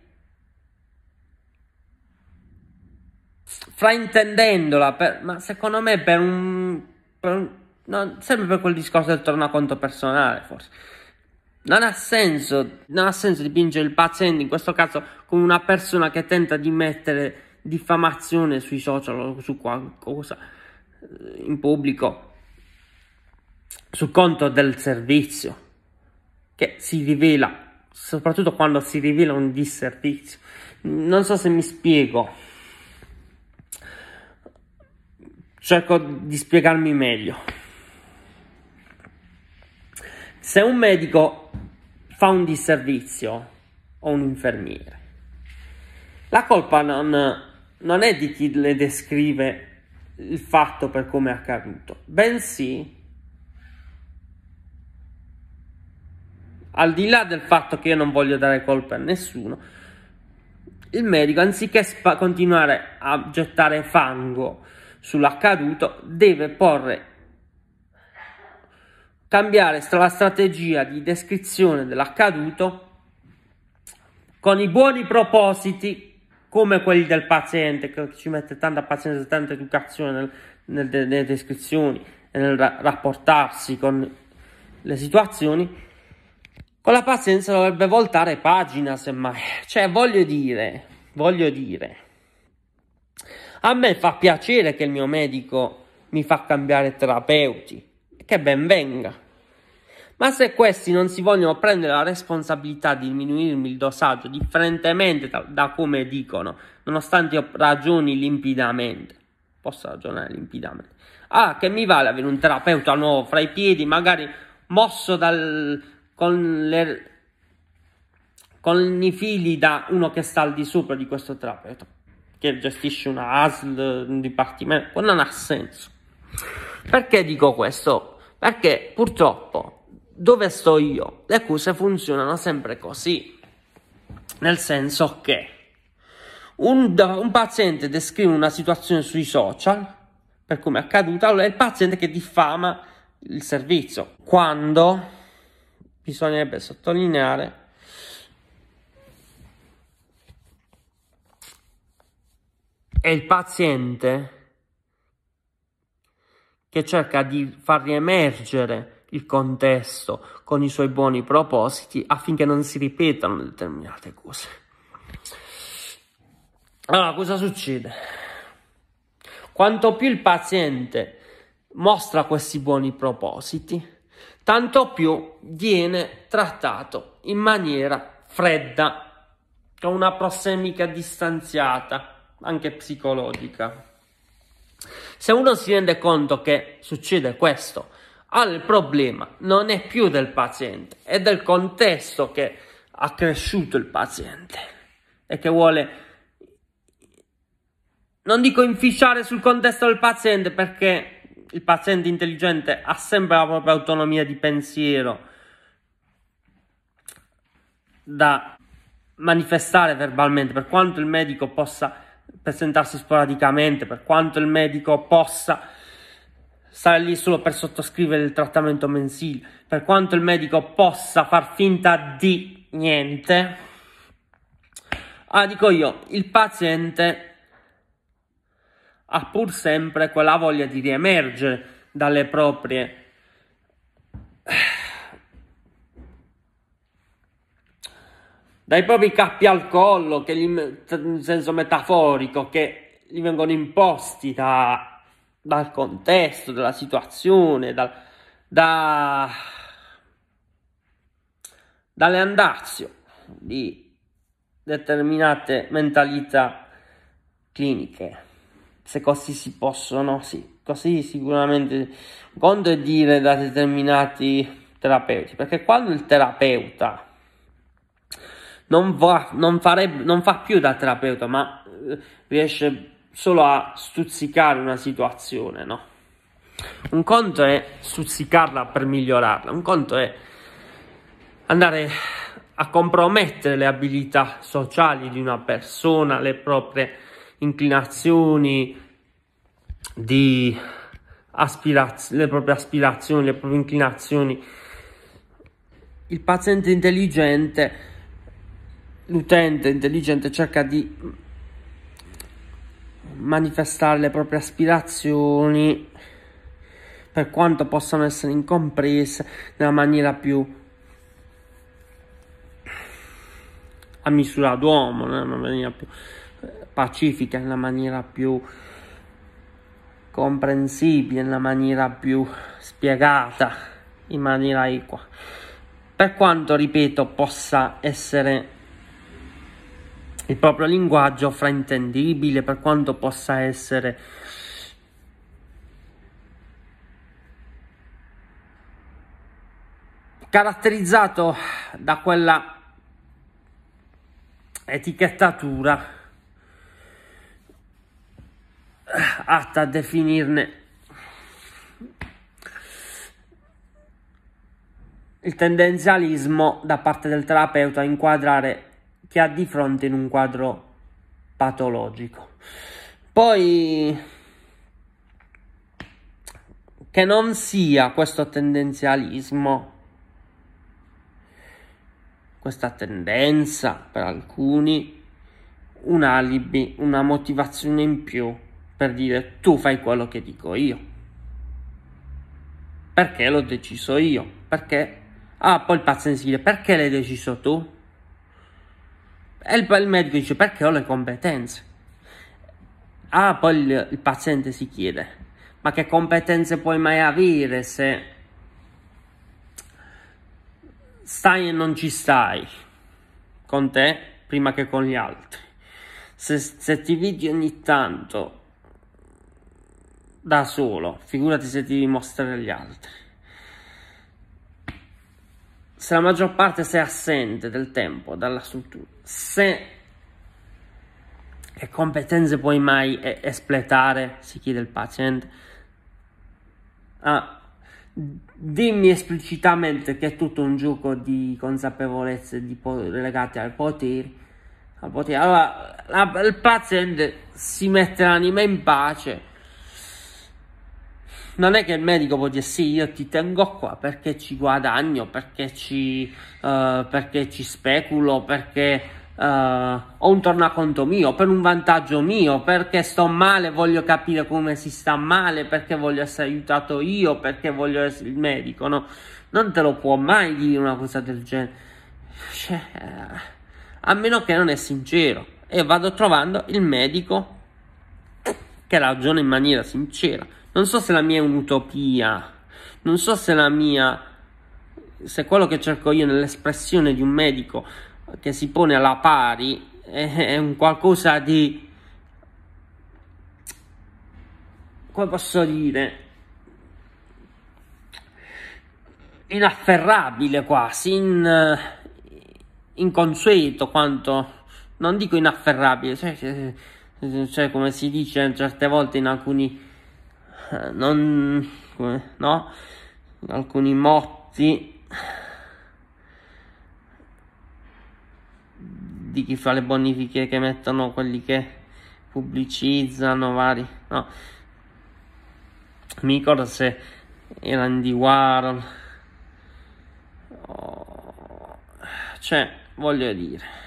fraintendendola, per, ma secondo me per un, per un no, sempre per quel discorso del tornaconto personale forse. Non ha, senso, non ha senso dipingere il paziente, in questo caso, come una persona che tenta di mettere diffamazione sui social o su qualcosa eh, in pubblico sul conto del servizio che si rivela soprattutto quando si rivela un disservizio non so se mi spiego cerco di spiegarmi meglio se un medico fa un disservizio o un infermiere la colpa non è non è di chi le descrive il fatto per come è accaduto, bensì al di là del fatto che io non voglio dare colpa a nessuno, il medico anziché continuare a gettare fango sull'accaduto deve porre cambiare la strategia di descrizione dell'accaduto con i buoni propositi come quelli del paziente che ci mette tanta pazienza, e tanta educazione nel, nel, nelle descrizioni e nel ra- rapportarsi con le situazioni, con la pazienza dovrebbe voltare pagina semmai. Cioè, voglio dire, voglio dire, a me fa piacere che il mio medico mi fa cambiare terapeuti, che ben venga ma se questi non si vogliono prendere la responsabilità di diminuirmi il dosaggio, differentemente da, da come dicono, nonostante io ragioni limpidamente, posso ragionare limpidamente, ah, che mi vale avere un terapeuta nuovo fra i piedi, magari mosso dal, con, le, con i fili da uno che sta al di sopra di questo terapeuta, che gestisce una ASL, un dipartimento, non ha senso. Perché dico questo? Perché purtroppo dove sto io? Le accuse funzionano sempre così, nel senso che un, un paziente descrive una situazione sui social, per come è accaduta, allora è il paziente che diffama il servizio, quando bisognerebbe sottolineare è il paziente che cerca di far riemergere il contesto con i suoi buoni propositi affinché non si ripetano determinate cose. Allora, cosa succede? Quanto più il paziente mostra questi buoni propositi, tanto più viene trattato in maniera fredda, con una prossemica distanziata, anche psicologica. Se uno si rende conto che succede questo allora il problema non è più del paziente, è del contesto che ha cresciuto il paziente e che vuole, non dico inficiare sul contesto del paziente perché il paziente intelligente ha sempre la propria autonomia di pensiero da manifestare verbalmente, per quanto il medico possa presentarsi sporadicamente, per quanto il medico possa stare lì solo per sottoscrivere il trattamento mensile. Per quanto il medico possa far finta di niente, ah, dico io, il paziente ha pur sempre quella voglia di riemergere dalle proprie dai propri cappi al collo che gli, in senso metaforico che gli vengono imposti da dal contesto, dalla situazione, dal, da, dalle andazio di determinate mentalità cliniche. Se così si possono, sì, così sicuramente conto è dire da determinati terapeuti, perché quando il terapeuta non, va, non, farebbe, non fa più da terapeuta, ma eh, riesce solo a stuzzicare una situazione, no? Un conto è stuzzicarla per migliorarla, un conto è andare a compromettere le abilità sociali di una persona, le proprie inclinazioni di aspiraz- le proprie aspirazioni, le proprie inclinazioni. Il paziente intelligente, l'utente intelligente cerca di manifestare le proprie aspirazioni per quanto possano essere incomprese nella maniera più a misura d'uomo, nella maniera più pacifica, nella maniera più comprensibile, nella maniera più spiegata, in maniera equa. Per quanto, ripeto, possa essere il proprio linguaggio fraintendibile per quanto possa essere caratterizzato da quella etichettatura atta a definirne il tendenzialismo da parte del terapeuta a inquadrare che ha di fronte in un quadro patologico. Poi che non sia questo tendenzialismo, questa tendenza per alcuni, un alibi, una motivazione in più per dire tu fai quello che dico io. Perché l'ho deciso io? Perché? Ah, poi il paziente si chiede perché l'hai deciso tu? E il, il medico dice perché ho le competenze. Ah, poi il, il paziente si chiede, ma che competenze puoi mai avere se stai e non ci stai con te prima che con gli altri? Se, se ti vedi ogni tanto da solo, figurati se ti mostri agli altri. Se la maggior parte sei assente del tempo dalla struttura, se che competenze puoi mai espletare, si chiede il paziente. Ah, dimmi esplicitamente che è tutto un gioco di consapevolezze di po- legate al potere, al potere. Allora, la, il paziente si mette l'anima in pace. Non è che il medico può dire sì, io ti tengo qua perché ci guadagno, perché ci, uh, perché ci speculo, perché uh, ho un tornaconto mio, per un vantaggio mio, perché sto male, voglio capire come si sta male, perché voglio essere aiutato io, perché voglio essere il medico, no? Non te lo può mai dire una cosa del genere. Cioè, a meno che non è sincero. E vado trovando il medico che ragiona in maniera sincera. Non so se la mia è un'utopia, non so se la mia se quello che cerco io nell'espressione di un medico che si pone alla pari è un qualcosa di come posso dire inafferrabile quasi in, inconsueto quanto non dico inafferrabile cioè, cioè, cioè, cioè come si dice certe volte in alcuni eh, non come, no in alcuni motti di chi fa le bonifiche che mettono quelli che pubblicizzano vari no mi ricordo se era Andy Warhol oh, cioè voglio dire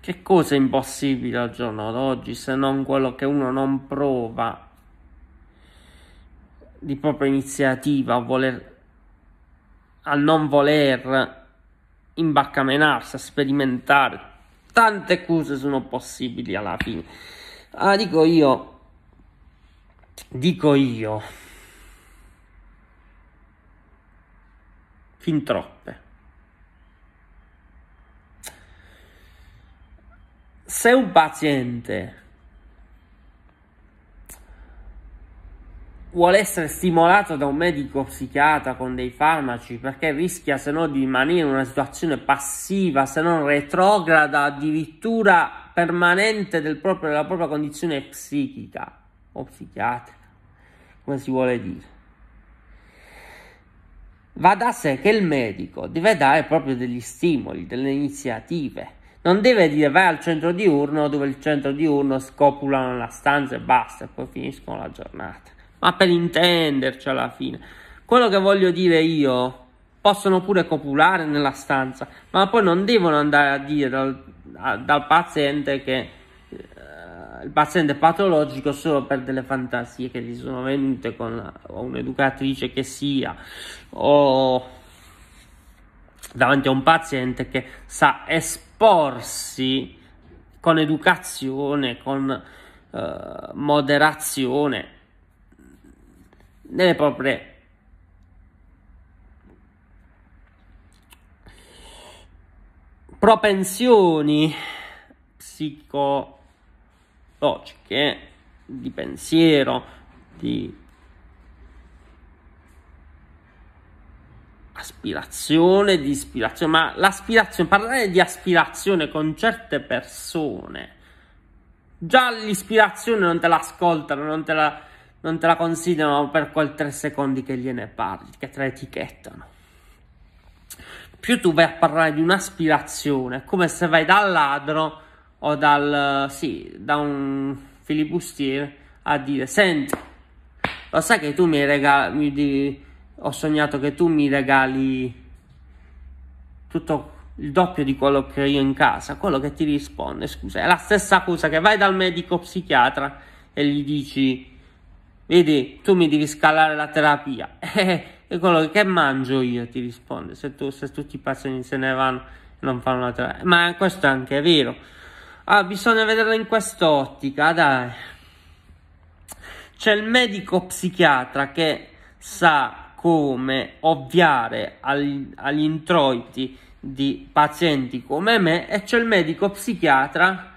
che cosa è impossibile al giorno d'oggi se non quello che uno non prova di propria iniziativa a voler a non voler imbaccamenarsi, a sperimentare. Tante cose sono possibili alla fine. Ah, dico io, dico io, fin troppe. Se un paziente vuole essere stimolato da un medico psichiatra con dei farmaci perché rischia se no di rimanere in una situazione passiva se non retrograda addirittura permanente del proprio, della propria condizione psichica o psichiatrica come si vuole dire va da sé che il medico deve dare proprio degli stimoli delle iniziative non deve dire vai al centro diurno dove il centro diurno scopulano la stanza e basta e poi finiscono la giornata ma per intenderci alla fine. Quello che voglio dire io, possono pure copulare nella stanza, ma poi non devono andare a dire dal, dal paziente che uh, il paziente è patologico solo per delle fantasie che gli sono venute con la, un'educatrice che sia o davanti a un paziente che sa esporsi con educazione, con uh, moderazione delle proprie propensioni psicologiche di pensiero, di aspirazione, di ispirazione, ma l'aspirazione, parlare di aspirazione con certe persone, già l'ispirazione non te l'ascoltano, non te la non te la considerano per quel 3 secondi che gliene parli, che te la etichettano. Più tu vai a parlare di un'aspirazione, come se vai dal ladro o dal, sì, da un filibustiere a dire, senti, lo sai che tu mi regali, mi di, ho sognato che tu mi regali tutto il doppio di quello che io in casa, quello che ti risponde, scusa, è la stessa cosa che vai dal medico psichiatra e gli dici Vedi, tu mi devi scalare la terapia. *laughs* e eh, eh, quello che mangio io ti risponde. Se, tu, se tutti i pazienti se ne vanno e non fanno la terapia. Ma questo è anche vero. Ah, bisogna vederlo in quest'ottica, dai. C'è il medico psichiatra che sa come ovviare agli, agli introiti di pazienti come me e c'è il medico psichiatra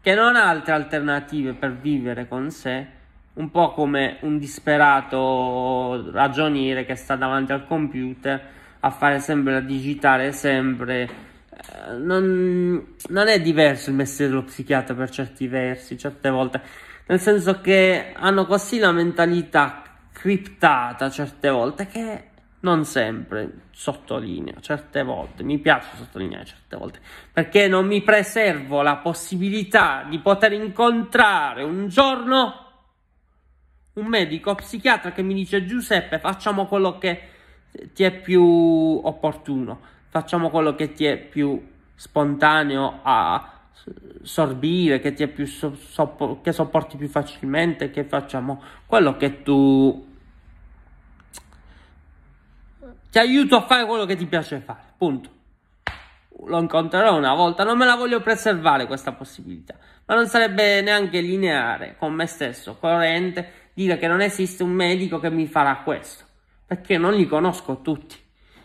che non ha altre alternative per vivere con sé un po' come un disperato ragioniere che sta davanti al computer a fare sempre la digitale, sempre. Non, non è diverso il mestiere dello psichiatra per certi versi, certe volte, nel senso che hanno così la mentalità criptata certe volte che non sempre, sottolineo, certe volte, mi piace sottolineare certe volte, perché non mi preservo la possibilità di poter incontrare un giorno un medico psichiatra che mi dice Giuseppe facciamo quello che ti è più opportuno, facciamo quello che ti è più spontaneo a sorbire, che ti è più so, so, che sopporti più facilmente, che facciamo quello che tu ti aiuto a fare quello che ti piace fare, punto. Lo incontrerò una volta, non me la voglio preservare questa possibilità, ma non sarebbe neanche lineare con me stesso, coerente dire che non esiste un medico che mi farà questo, perché non li conosco tutti.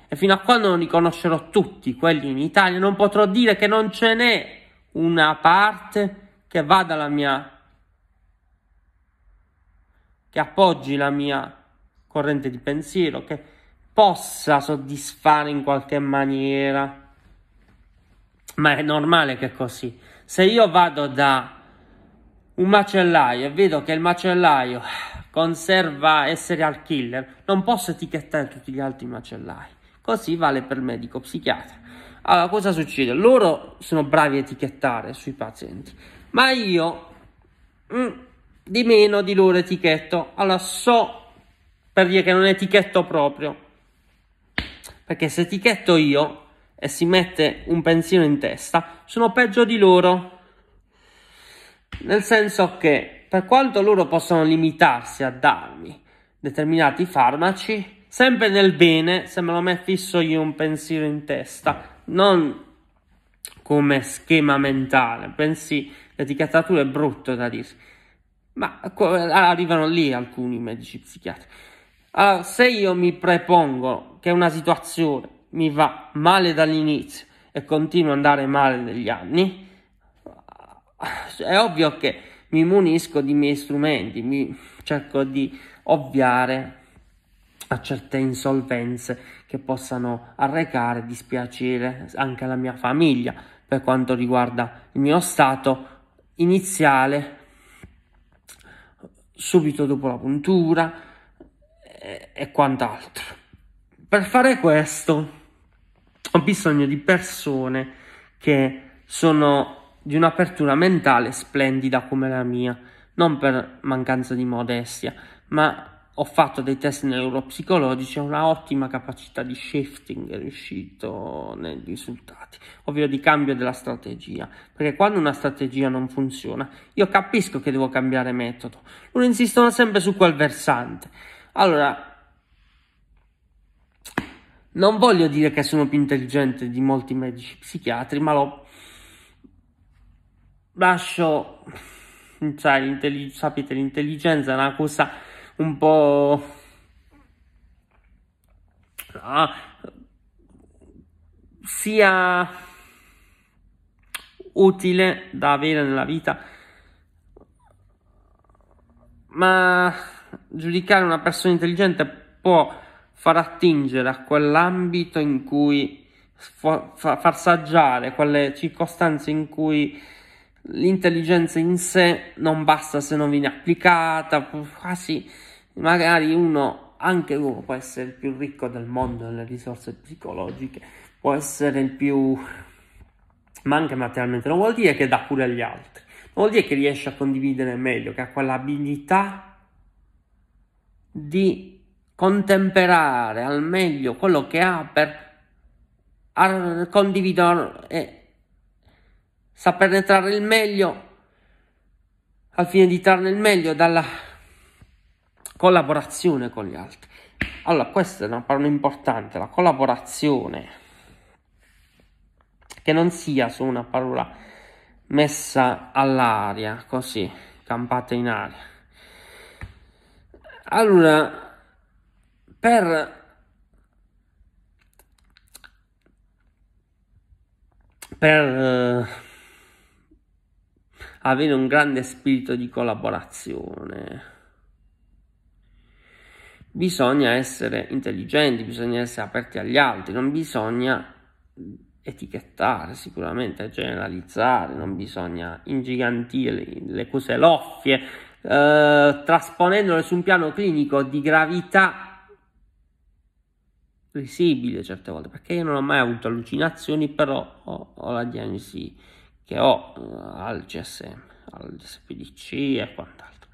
E fino a quando non li conoscerò tutti quelli in Italia, non potrò dire che non ce n'è una parte che vada la mia, che appoggi la mia corrente di pensiero, che possa soddisfare in qualche maniera. Ma è normale che è così. Se io vado da un macellaio e vedo che il macellaio conserva essere al killer, non posso etichettare tutti gli altri macellai. Così vale per medico psichiatra. Allora, cosa succede? Loro sono bravi a etichettare sui pazienti, ma io mh, mm, di meno di loro etichetto. Allora, so per dire che non etichetto proprio. Perché se etichetto io e si mette un pensiero in testa, sono peggio di loro. Nel senso che per quanto loro possono limitarsi a darmi determinati farmaci, sempre nel bene, sembrano a me fisso io un pensiero in testa, non come schema mentale, pensi l'etichettatura è brutto da dire, ma eh, arrivano lì alcuni medici psichiatri. Allora, se io mi prepongo che una situazione mi va male dall'inizio e continua ad andare male negli anni, è ovvio che mi munisco di miei strumenti, mi cerco di ovviare a certe insolvenze che possano arrecare dispiacere anche alla mia famiglia per quanto riguarda il mio stato iniziale subito dopo la puntura e, eh, e quant'altro. Per fare questo ho bisogno di persone che sono di un'apertura mentale splendida come la mia, non per mancanza di modestia, ma ho fatto dei test neuropsicologici e una ottima capacità di shifting è riuscito nei risultati, ovvero di cambio della strategia, perché quando una strategia non funziona, io capisco che devo cambiare metodo, loro insistono sempre su quel versante. Allora, non voglio dire che sono più intelligente di molti medici psichiatri, ma l'ho lascio, cioè, l'intellig- sapete, l'intelligenza è una cosa un po'... Ah, sia utile da avere nella vita, ma giudicare una persona intelligente può far attingere a quell'ambito in cui far saggiare quelle circostanze in cui l'intelligenza in sé non basta se non viene applicata, quasi magari uno, anche uno può essere il più ricco del mondo nelle risorse psicologiche, può essere il più, ma anche materialmente, non vuol dire che dà pure agli altri, non vuol dire che riesce a condividere meglio, che ha quell'abilità di contemperare al meglio quello che ha per condividere saperne trarre il meglio al fine di trarne il meglio dalla collaborazione con gli altri. Allora, questa è una parola importante, la collaborazione, che non sia solo una parola messa all'aria, così, campata in aria. Allora, per per eh, avere un grande spirito di collaborazione. Bisogna essere intelligenti, bisogna essere aperti agli altri, non bisogna etichettare sicuramente, generalizzare, non bisogna ingigantire le cose loffie, eh, trasponendole su un piano clinico di gravità risibile certe volte, perché io non ho mai avuto allucinazioni, però ho, ho la diagnosi che ho eh, al GSM, al GSPDC e quant'altro.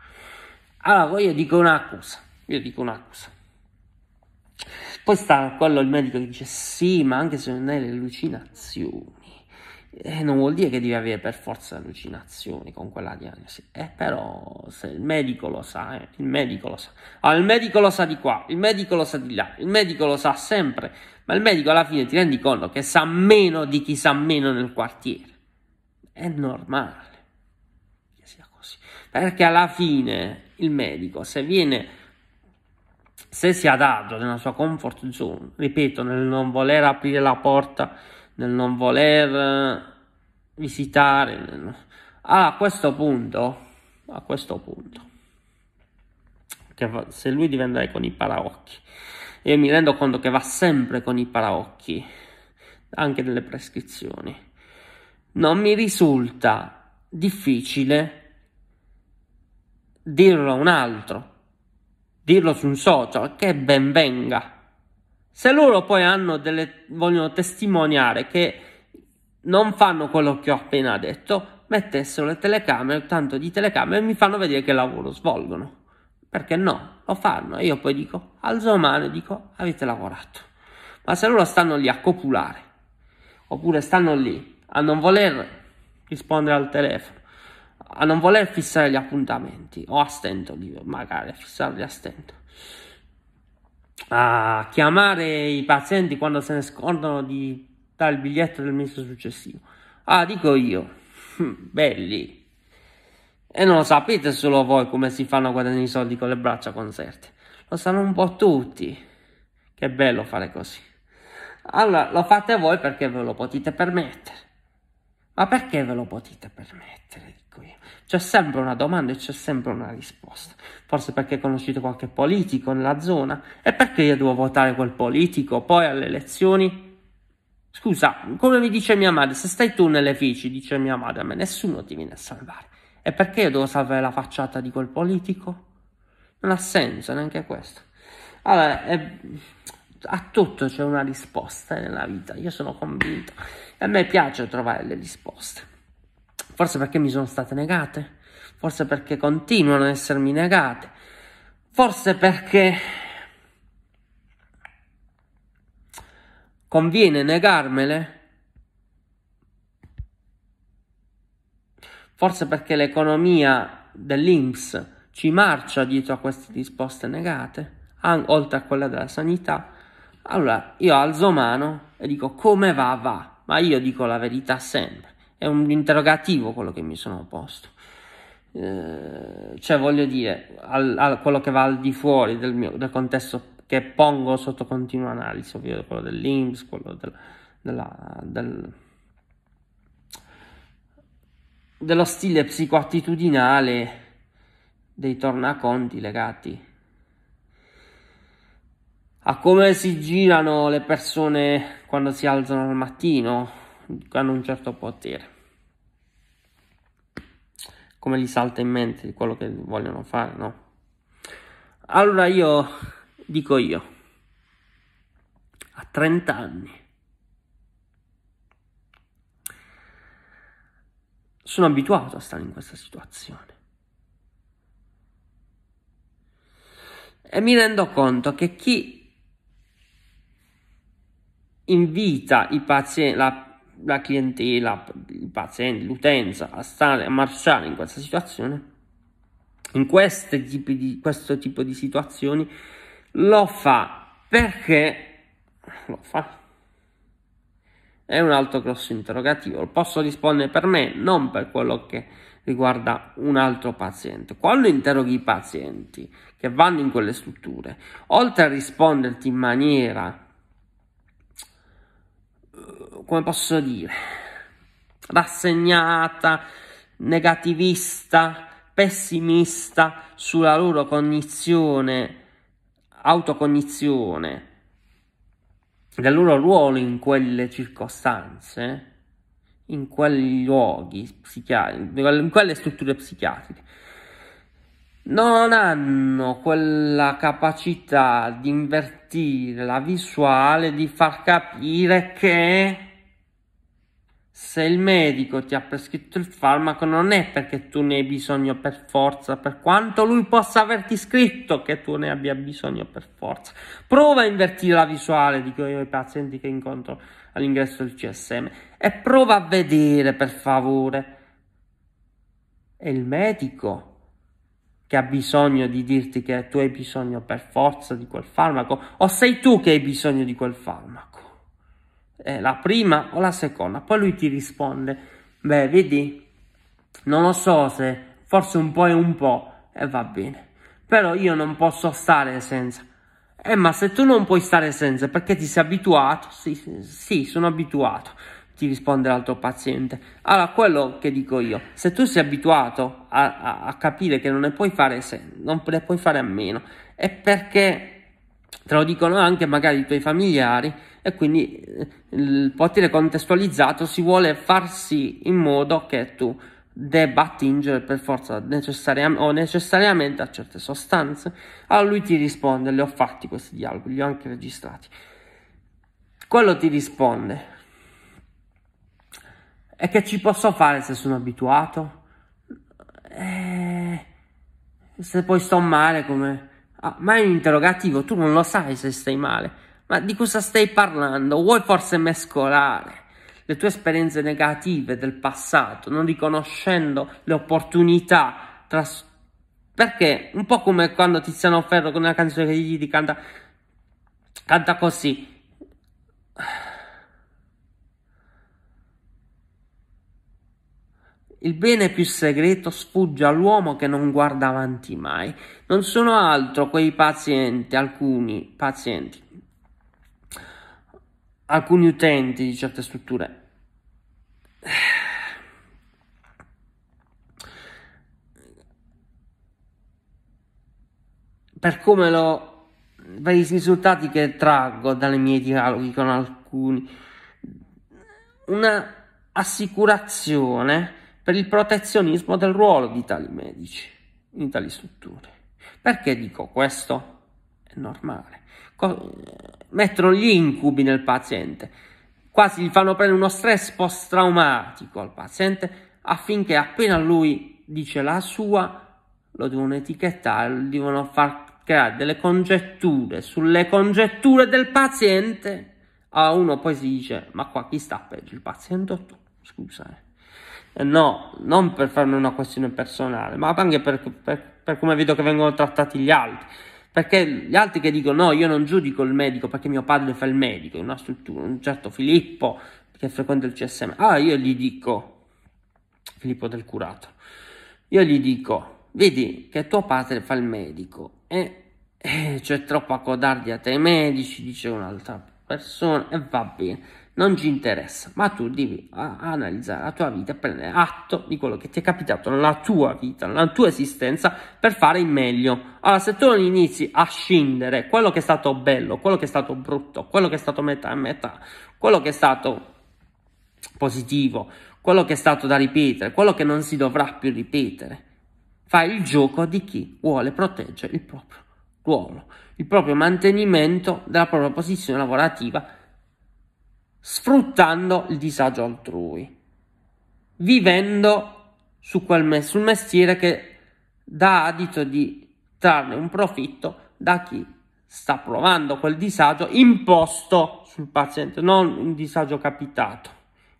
Allora, io dico un'accusa, io dico un'accusa. Poi sta quello il medico che dice sì, ma anche se non hai le allucinazioni. Eh, non vuol dire che devi avere per forza allucinazioni con quella diagnosi. Eh, però se il medico lo sa, eh, il medico lo sa. Allora, ah, il medico lo sa di qua, il medico lo sa di là, il medico lo sa sempre, ma il medico alla fine ti rendi conto che sa meno di chi sa meno nel quartiere è normale che sia così, perché alla fine il medico se viene se si adatta nella sua comfort zone, ripeto, nel non voler aprire la porta, nel non voler eh, visitare, nel... a questo punto, a questo punto, che se lui diventerà con i paraocchi, io mi rendo conto che va sempre con i paraocchi, anche delle prescrizioni, non mi risulta difficile dirlo a un altro, dirlo su un social, che ben venga. Se loro poi hanno delle, vogliono testimoniare che non fanno quello che ho appena detto, mettessero le telecamere, tanto di telecamere, e mi fanno vedere che lavoro svolgono. Perché no? Lo fanno e io poi dico, alzo la mano e dico, avete lavorato. Ma se loro stanno lì a copulare, oppure stanno lì a non voler rispondere al telefono, a non voler fissare gli appuntamenti o a stento, magari a fissarli a stento, a chiamare i pazienti quando se ne scordano di dare il biglietto del mese successivo. Ah, dico io, hm, belli. E non lo sapete solo voi come si fanno a guadagnare i soldi con le braccia concerte. Lo sanno un po' tutti. Che bello fare così. Allora, lo fate voi perché ve lo potete permettere. Ma perché ve lo potete permettere? Dico io. C'è sempre una domanda e c'è sempre una risposta. Forse perché conoscete qualche politico nella zona? E perché io devo votare quel politico poi alle elezioni? Scusa, come mi dice mia madre, se stai tu nelle fici, dice mia madre, a me nessuno ti viene a salvare. E perché io devo salvare la facciata di quel politico? Non ha senso neanche questo. Allora, è... Eh, a tutto c'è una risposta nella vita, io sono convinto. E a me piace trovare le risposte. Forse perché mi sono state negate, forse perché continuano ad essermi negate, forse perché conviene negarmele, forse perché l'economia dell'Inps ci marcia dietro a queste risposte negate, oltre a quella della sanità, allora io alzo mano e dico come va va ma io dico la verità sempre. È un interrogativo quello che mi sono posto. Eh, cioè, voglio dire, al, al, quello che va al di fuori del, mio, del contesto che pongo sotto continua analisi, ovvero quello dell'Inps, quello del, della, del, dello stile psicoattitudinale dei tornaconti legati a come si girano le persone quando si alzano al mattino, hanno un certo potere, come gli salta in mente di quello che vogliono fare, no? Allora io dico io, a 30 anni, sono abituato a stare in questa situazione. E mi rendo conto che chi invita i pazienti, la, la, clientela, i pazienti, l'utenza a, stare, a marciare in questa situazione, in tipi di, questo tipo di situazioni, lo fa perché lo fa. È un altro grosso interrogativo. Lo posso rispondere per me, non per quello che riguarda un altro paziente. Quando interroghi i pazienti che vanno in quelle strutture, oltre a risponderti in maniera come posso dire, rassegnata, negativista, pessimista sulla loro cognizione, autocognizione, del loro ruolo in quelle circostanze, in quei luoghi psichiatri, in quelle strutture psichiatriche, non hanno quella capacità di invertire la visuale, di far capire che se il medico ti ha prescritto il farmaco non è perché tu ne hai bisogno per forza, per quanto lui possa averti scritto che tu ne abbia bisogno per forza. Prova a invertire la visuale, di quei pazienti che incontro all'ingresso del CSM, e prova a vedere per favore. È il medico che ha bisogno di dirti che tu hai bisogno per forza di quel farmaco o sei tu che hai bisogno di quel farmaco? eh, la prima o la seconda. Poi lui ti risponde, beh, vedi, non lo so se, forse un po' e un po', e eh, va bene. Però io non posso stare senza. Eh, ma se tu non puoi stare senza perché ti sei abituato, sì, sì, sono abituato, ti risponde l'altro paziente. Allora, quello che dico io, se tu sei abituato a, a, a capire che non ne puoi fare, se, non ne puoi fare a meno, è perché te lo dicono anche magari i tuoi familiari e quindi eh, il potere contestualizzato si vuole far sì in modo che tu debba attingere per forza necessariam- o necessariamente a certe sostanze. Allora lui ti risponde, le ho fatti questi dialoghi, li ho anche registrati. Quello ti risponde, e che ci posso fare se sono abituato? Eh, se poi sto male come Ah, ma è un interrogativo, tu non lo sai se stai male. Ma di cosa stai parlando? Vuoi forse mescolare le tue esperienze negative del passato, non riconoscendo le opportunità? Tras- perché un po' come quando Tiziano Ferro con una canzone che gli canta, canta così. Il bene più segreto sfugge all'uomo che non guarda avanti mai. Non sono altro quei pazienti, alcuni pazienti, alcuni utenti di certe strutture. Per come lo, per i risultati che traggo dalle mie dialoghi con alcuni, una assicurazione per il protezionismo del ruolo di tali medici in tali strutture. Perché dico questo? È normale. Co- mettono gli incubi nel paziente, quasi gli fanno prendere uno stress post-traumatico al paziente affinché appena lui dice la sua lo devono etichettare, lo devono far creare delle congetture sulle congetture del paziente. A uno poi si dice ma qua chi sta peggio, il paziente o tu? Scusa. Eh no, non per farne una questione personale, ma anche per, per, per come vedo che vengono trattati gli altri perché gli altri che dicono no, io non giudico il medico perché mio padre fa il medico in una struttura, un certo Filippo che frequenta il CSM, ah io gli dico, Filippo del curato, io gli dico, vedi che tuo padre fa il medico e, e c'è troppa codardia tra i medici, dice un'altra persona e va bene non ci interessa, ma tu devi analizzare la tua vita, prendere atto di quello che ti è capitato nella tua vita, nella tua esistenza per fare il meglio. Allora, se tu non inizi a scindere quello che è stato bello, quello che è stato brutto, quello che è stato metà e metà, quello che è stato positivo, quello che è stato da ripetere, quello che non si dovrà più ripetere, fai il gioco di chi vuole proteggere il proprio ruolo, il proprio mantenimento della propria posizione lavorativa sfruttando il disagio altrui, vivendo su quel mes- sul mestiere che dà adito di trarne un profitto da chi sta provando quel disagio imposto sul paziente, non un disagio capitato,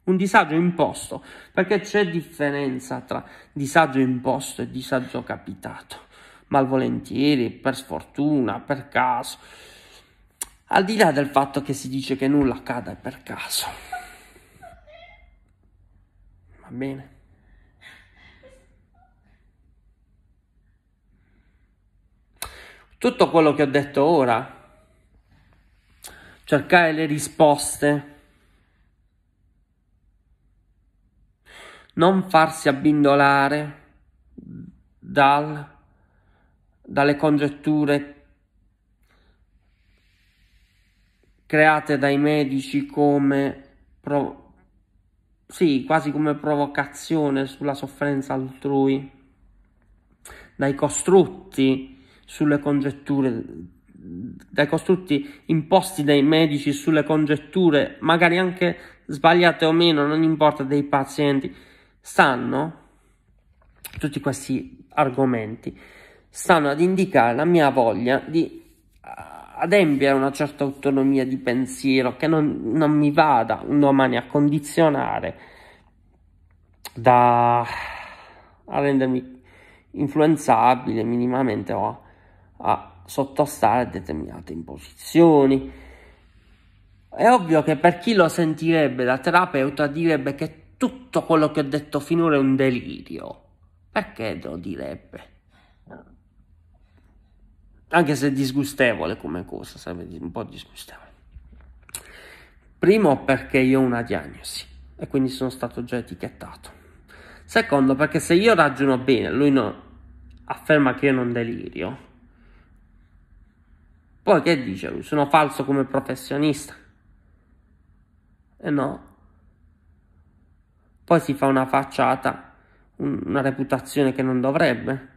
un disagio imposto, perché c'è differenza tra disagio imposto e disagio capitato, malvolentieri, per sfortuna, per caso al di là del fatto che si dice che nulla accada per caso. Va bene. Tutto quello che ho detto ora, cercare le risposte, non farsi abbindolare dal, dalle congetture create dai medici come pro- sì, quasi come provocazione sulla sofferenza altrui, dai costrutti sulle congetture, dai costrutti imposti dai medici sulle congetture, magari anche sbagliate o meno, non importa, dei pazienti, stanno tutti questi argomenti, stanno ad indicare la mia voglia di ah, adempiere una certa autonomia di pensiero, che non, non mi vada un domani a condizionare da a rendermi influenzabile minimamente o a, a sottostare a determinate imposizioni. È ovvio che per chi lo sentirebbe da terapeuta direbbe che tutto quello che ho detto finora è un delirio. Perché lo direbbe? anche se disgustevole come cosa, sarebbe un po' disgustevole. Primo perché io ho una diagnosi e quindi sono stato già etichettato. Secondo perché se io ragiono bene, lui no, afferma che io non delirio. Poi che dice lui? Sono falso come professionista. E no. Poi si fa una facciata, una reputazione che non dovrebbe.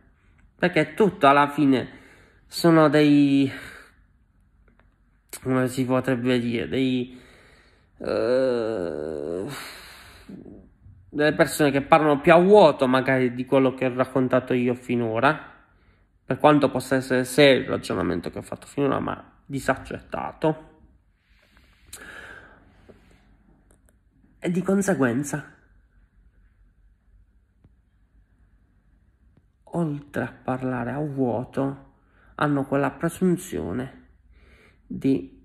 Perché tutto alla fine sono dei come si potrebbe dire dei uh, delle persone che parlano più a vuoto magari di quello che ho raccontato io finora per quanto possa essere serio il ragionamento che ho fatto finora ma disaccettato e di conseguenza oltre a parlare a vuoto hanno quella presunzione di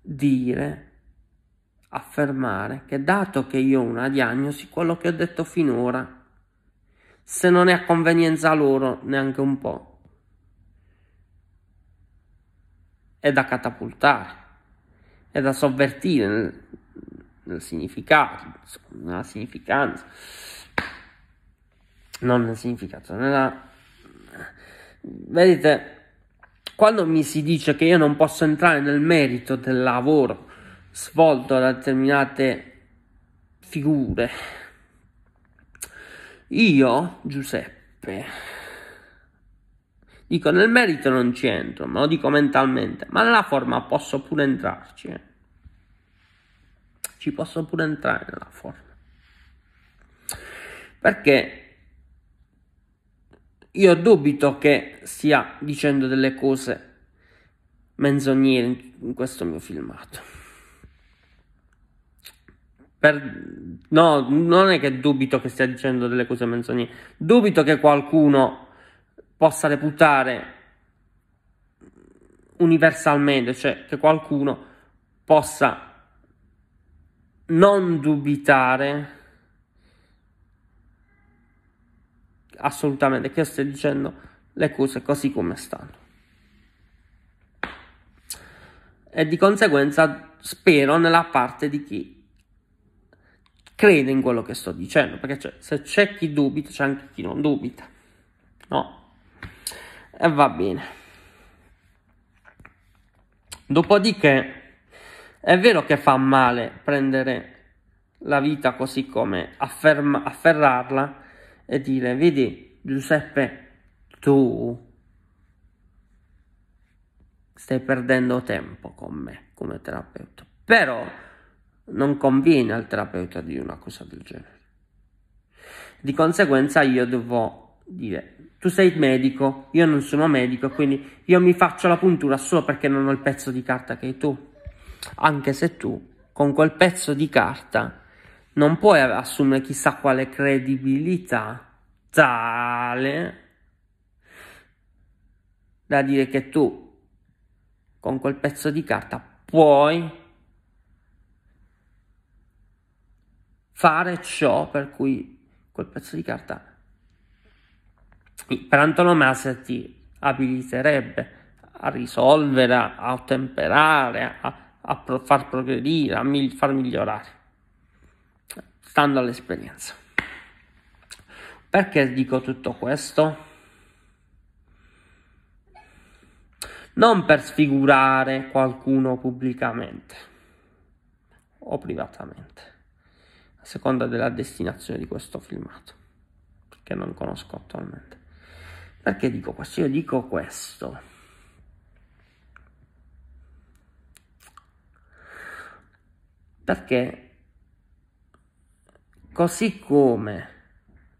dire, affermare che dato che io ho una diagnosi, quello che ho detto finora, se non è a convenienza loro neanche un po', è da catapultare, è da sovvertire nel, nel significato, nella significanza non nel significato, nella... Vedete, quando mi si dice che io non posso entrare nel merito del lavoro svolto da determinate figure, io, Giuseppe, dico nel merito non ci entro, ma lo dico mentalmente, ma nella forma posso pure entrarci. Eh. Ci posso pure entrare nella forma. Perché io dubito che stia dicendo delle cose menzognere in questo mio filmato. Per... No, non è che dubito che stia dicendo delle cose menzognere. Dubito che qualcuno possa reputare universalmente, cioè che qualcuno possa non dubitare assolutamente che stai dicendo le cose così come stanno. E di conseguenza spero nella parte di chi crede in quello che sto dicendo, perché cioè, se c'è chi dubita, c'è anche chi non dubita. No. E va bene. Dopodiché è vero che fa male prendere la vita così come afferma, afferrarla, e dire, vedi Giuseppe, tu stai perdendo tempo con me come terapeuta, però non conviene al terapeuta di una cosa del genere. Di conseguenza io devo dire, tu sei medico, io non sono medico, quindi io mi faccio la puntura solo perché non ho il pezzo di carta che hai tu, anche se tu con quel pezzo di carta non puoi assumere chissà quale credibilità tale da dire che tu con quel pezzo di carta puoi fare ciò per cui quel pezzo di carta per antonomasia ti abiliterebbe a risolvere, a ottemperare, a, a far progredire, a mil far migliorare stando all'esperienza. Perché dico tutto questo? Non per sfigurare qualcuno pubblicamente o privatamente, a seconda della destinazione di questo filmato, che non conosco attualmente. Perché dico questo? Io dico questo. Perché così come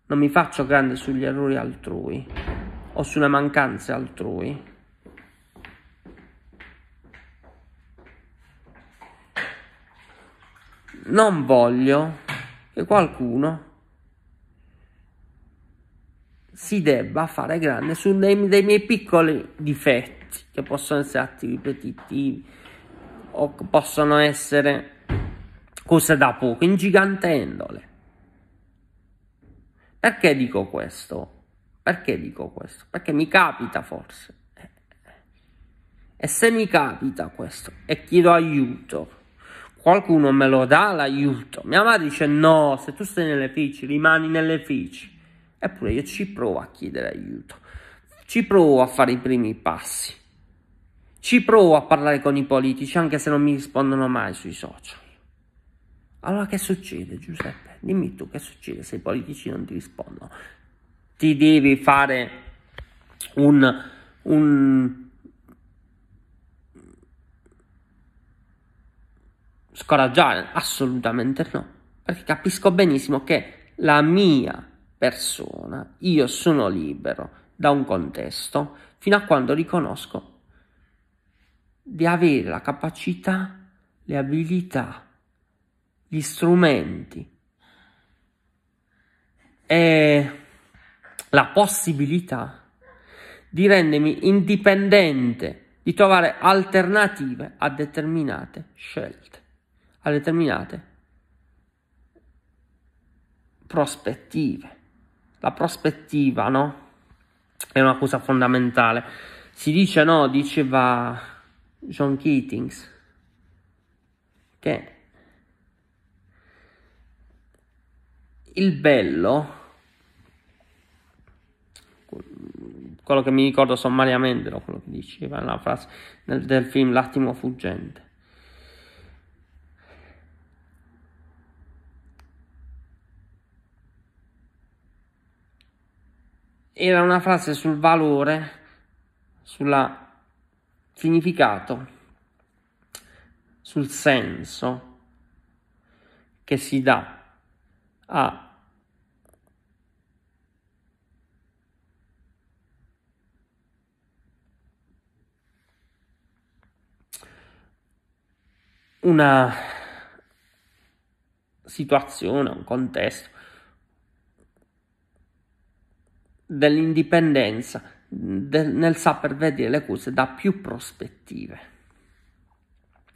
non mi faccio grande sugli errori altrui o sulle mancanze altrui. Non voglio che qualcuno si debba fare grande su dei, dei miei piccoli difetti che possono essere atti ripetitivi o possono essere cose da poco, ingigantendole. Perché dico questo? Perché dico questo? Perché mi capita forse. E se mi capita questo e chiedo aiuto, qualcuno me lo dà l'aiuto. Mia madre dice no, se tu stai nelle fici, rimani nelle fici. Eppure io ci provo a chiedere aiuto, ci provo a fare i primi passi, ci provo a parlare con i politici anche se non mi rispondono mai sui social. Allora che succede Giuseppe? Dimmi tu che succede se i politici non ti rispondono. Ti devi fare un, un scoraggiare, assolutamente no, perché capisco benissimo che la mia persona, io sono libero da un contesto fino a quando riconosco di avere la capacità, le abilità, gli strumenti e la possibilità di rendermi indipendente, di trovare alternative a determinate scelte, a determinate prospettive. La prospettiva, no? È una cosa fondamentale. Si dice, no, diceva John Keatings, che il bello, quello che mi ricordo sommariamente, no, quello che diceva nella frase del, del film L'attimo fuggente. Era una frase sul valore, sul significato, sul senso che si dà a una situazione, un contesto dell'indipendenza del, nel saper vedere le cose da più prospettive,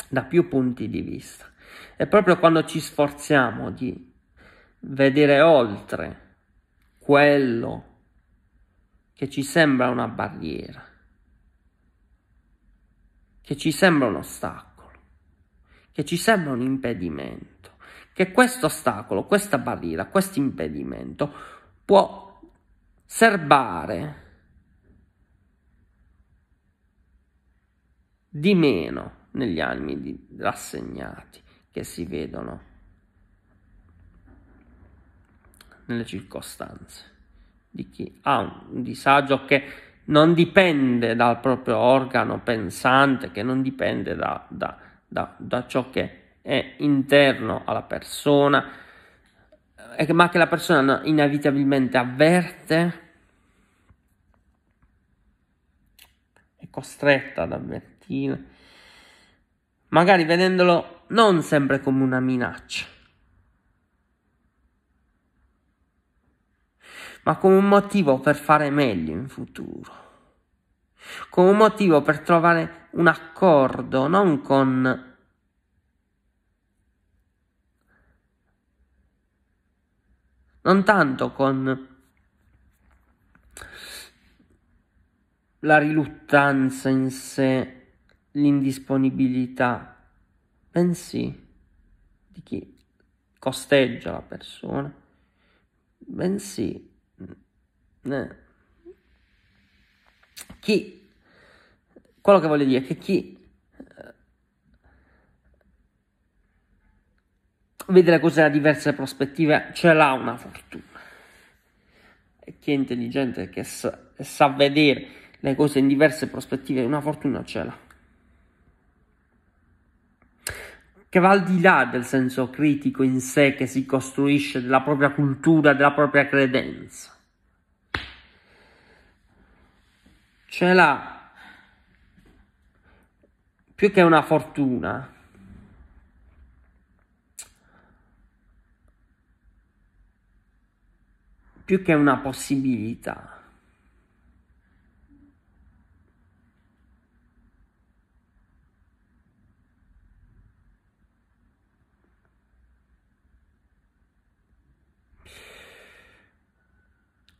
da più punti di vista. E proprio quando ci sforziamo di vedere oltre quello che ci sembra una barriera, che ci sembra un ostacolo, che ci sembra un impedimento, che questo ostacolo, questa barriera, questo impedimento può serbare di meno negli animi rassegnati che si vedono nelle circostanze di chi ha un disagio che non dipende dal proprio organo pensante, che non dipende da, da da, da ciò che è interno alla persona, eh, ma che la persona inevitabilmente avverte, è costretta ad avvertire, magari vedendolo non sempre come una minaccia, ma come un motivo per fare meglio in futuro come un motivo per trovare un accordo, non con non tanto con la riluttanza in sé, l'indisponibilità, bensì di chi costeggia la persona, bensì mm, eh, chi quello che voglio dire è che chi eh, vede le cose da diverse prospettive ce l'ha una fortuna. E chi è intelligente che sa, e sa vedere le cose in diverse prospettive, una fortuna ce l'ha. Che va al di là del senso critico in sé che si costruisce della propria cultura, della propria credenza. ce l'ha più che una fortuna. Più che una possibilità.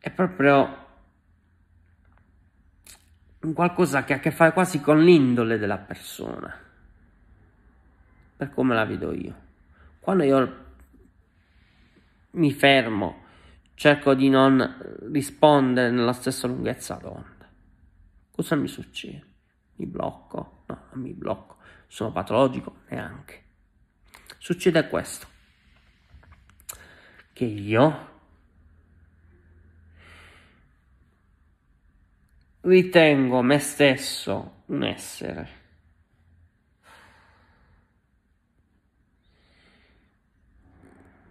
È proprio qualcosa che ha a che fare quasi con l'indole della persona, per come la vedo io. Quando io mi fermo, cerco di non rispondere nella stessa lunghezza d'onda, cosa mi succede? Mi blocco? No, non mi blocco. Sono patologico? Neanche. Succede questo, che io ritengo me stesso un essere.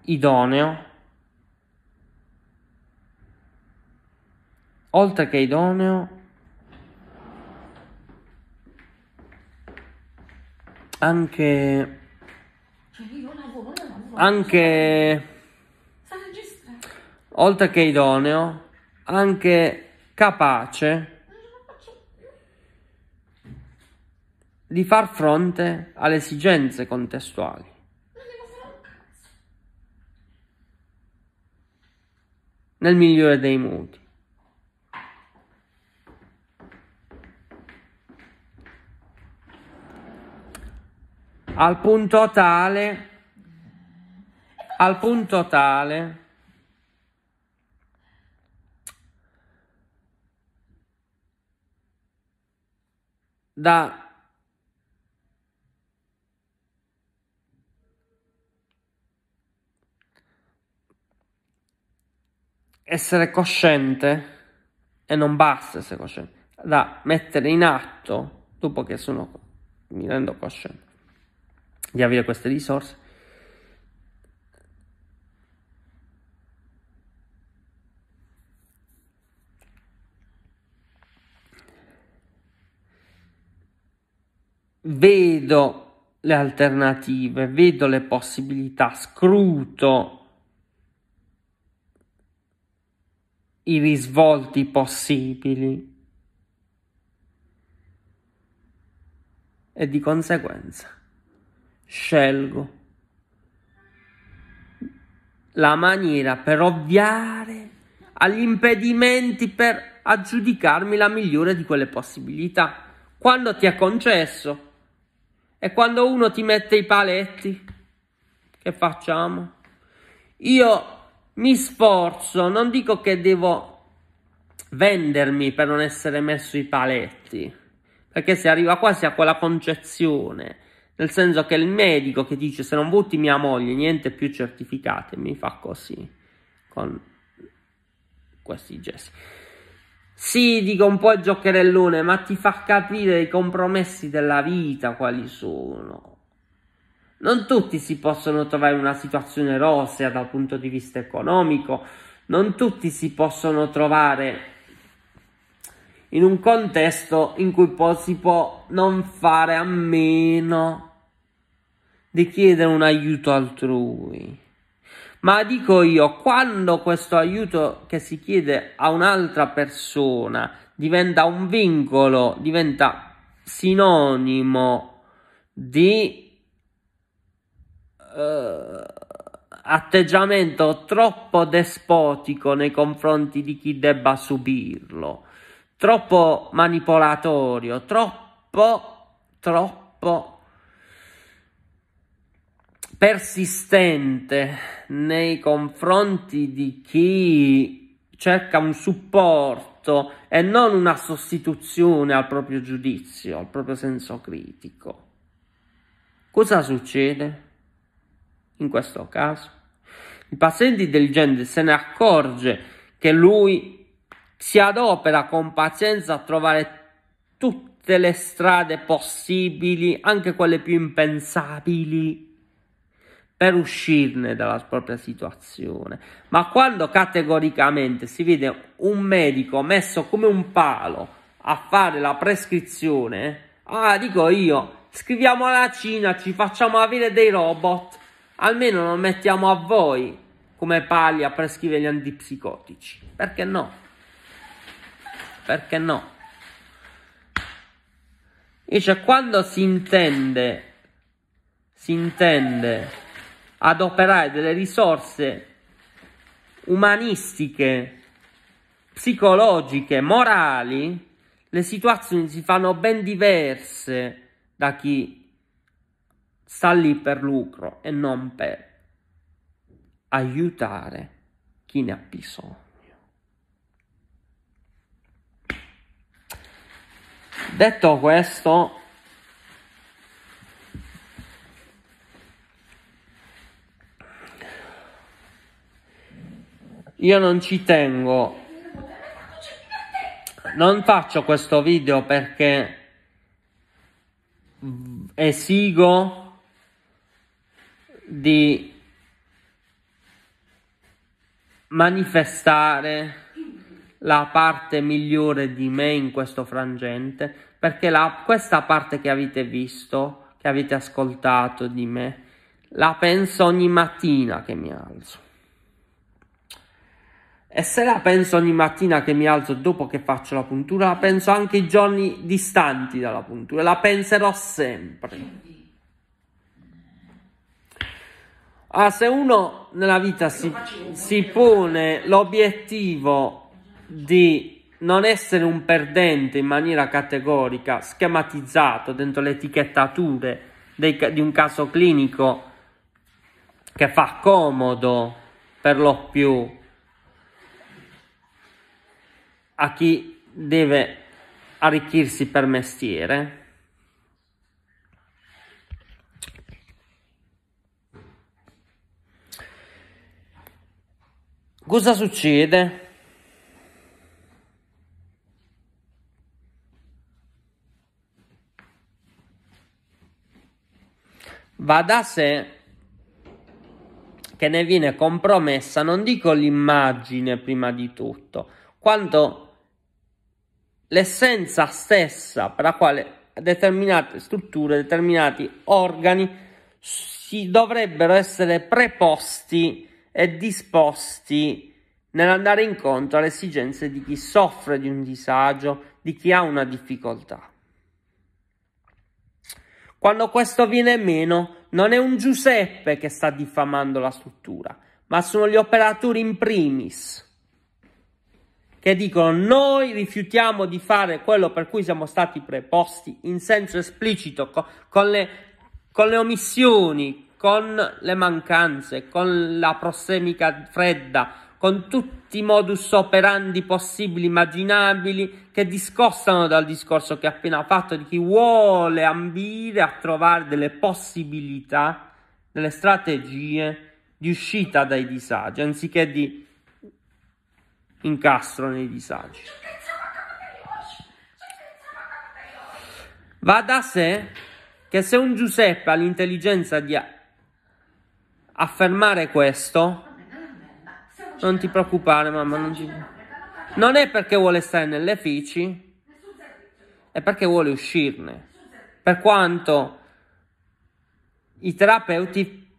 idoneo, oltre che idoneo, anche, anche, oltre che idoneo, anche capace di far fronte alle esigenze contestuali. Nel migliore dei modi. Al punto tale, al punto tale da essere cosciente e non basta essere cosciente, da mettere in atto dopo che sono, mi rendo cosciente di avere queste risorse. Vedo le alternative, vedo le possibilità, scruto i risvolti possibili e di conseguenza scelgo la maniera per ovviare agli impedimenti per aggiudicarmi la migliore di quelle possibilità. Quando ti è concesso e quando uno ti mette i paletti, che facciamo? Io mi sforzo, non dico che devo vendermi per non essere messo i paletti, perché si arriva quasi a quella concezione, nel senso che il medico che dice se non voti mia moglie niente più certificate, mi fa così, con questi gesti. Sì, dico un po' giocherellone, ma ti fa capire i compromessi della vita quali sono. Non tutti si possono trovare in una situazione rosea dal punto di vista economico, non tutti si possono trovare in un contesto in cui po- si può non fare a meno di chiedere un aiuto altrui. Ma dico io, quando questo aiuto che si chiede a un'altra persona diventa un vincolo, diventa sinonimo di eh, atteggiamento troppo despotico nei confronti di chi debba subirlo, troppo manipolatorio, troppo, troppo persistente nei confronti di chi cerca un supporto e non una sostituzione al proprio giudizio, al proprio senso critico. Cosa succede? in questo caso. Il paziente intelligente se ne accorge che lui si adopera con pazienza a trovare tutte le strade possibili, anche quelle più impensabili, per uscirne dalla propria situazione. Ma quando categoricamente si vede un medico messo come un palo a fare la prescrizione, ah, dico io, scriviamo alla Cina, ci facciamo avere dei robot almeno non mettiamo a voi come paglia per scrivere gli antipsicotici. Perché no? Perché no? Dice quando si intende, si intende adoperare delle risorse umanistiche, psicologiche, morali, le situazioni si fanno ben diverse da chi sta lì per lucro e non per aiutare chi ne ha bisogno. Detto questo, io non ci tengo, non faccio questo video perché esigo di manifestare la parte migliore di me in questo frangente, perché la, questa parte che avete visto, che avete ascoltato di me, la penso ogni mattina che mi alzo. E se la penso ogni mattina che mi alzo dopo che faccio la puntura, la penso anche i giorni distanti dalla puntura, la penserò sempre. Ah, se uno nella vita si, si pone l'obiettivo di non essere un perdente in maniera categorica, schematizzato dentro le etichettature dei, di un caso clinico che fa comodo per lo più a chi deve arricchirsi per mestiere, Cosa succede? Va da sé che ne viene compromessa, non dico l'immagine prima di tutto, quanto l'essenza stessa per la quale determinate strutture, determinati organi si dovrebbero essere preposti e disposti nell'andare incontro alle esigenze di chi soffre di un disagio, di chi ha una difficoltà. Quando questo viene meno, non è un Giuseppe che sta diffamando la struttura, ma sono gli operatori in primis che dicono noi rifiutiamo di fare quello per cui siamo stati preposti in senso esplicito, con, con, le, con le omissioni, con le mancanze, con la prossemica fredda, con tutti i modus operandi possibili, immaginabili, che discostano dal discorso che ho appena fatto di chi vuole ambire a trovare delle possibilità, delle strategie di uscita dai disagi, anziché di incastro nei disagi. Va da sé che se un Giuseppe ha l'intelligenza di affermare questo, non ti preoccupare mamma, non, ti... non è perché vuole stare nelle fici, è perché vuole uscirne. Per quanto i terapeuti,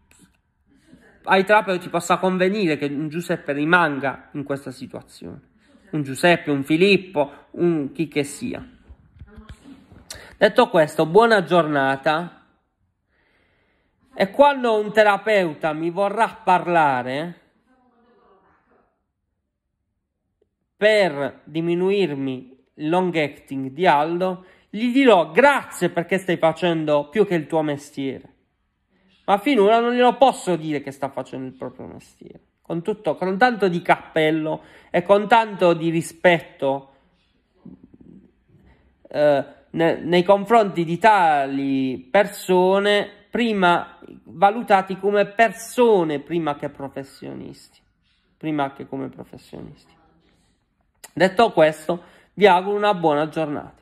ai terapeuti possa convenire che un Giuseppe rimanga in questa situazione. Un Giuseppe, un Filippo, un chi che sia. Detto questo, buona giornata. E quando un terapeuta mi vorrà parlare per diminuirmi il long acting di Aldo, gli dirò grazie perché stai facendo più che il tuo mestiere. Ma finora non glielo posso dire che sta facendo il proprio mestiere. Con, tutto, con tanto di cappello e con tanto di rispetto eh, ne, nei confronti di tali persone, prima valutati come persone prima che professionisti, prima che come professionisti. Detto questo, vi auguro una buona giornata.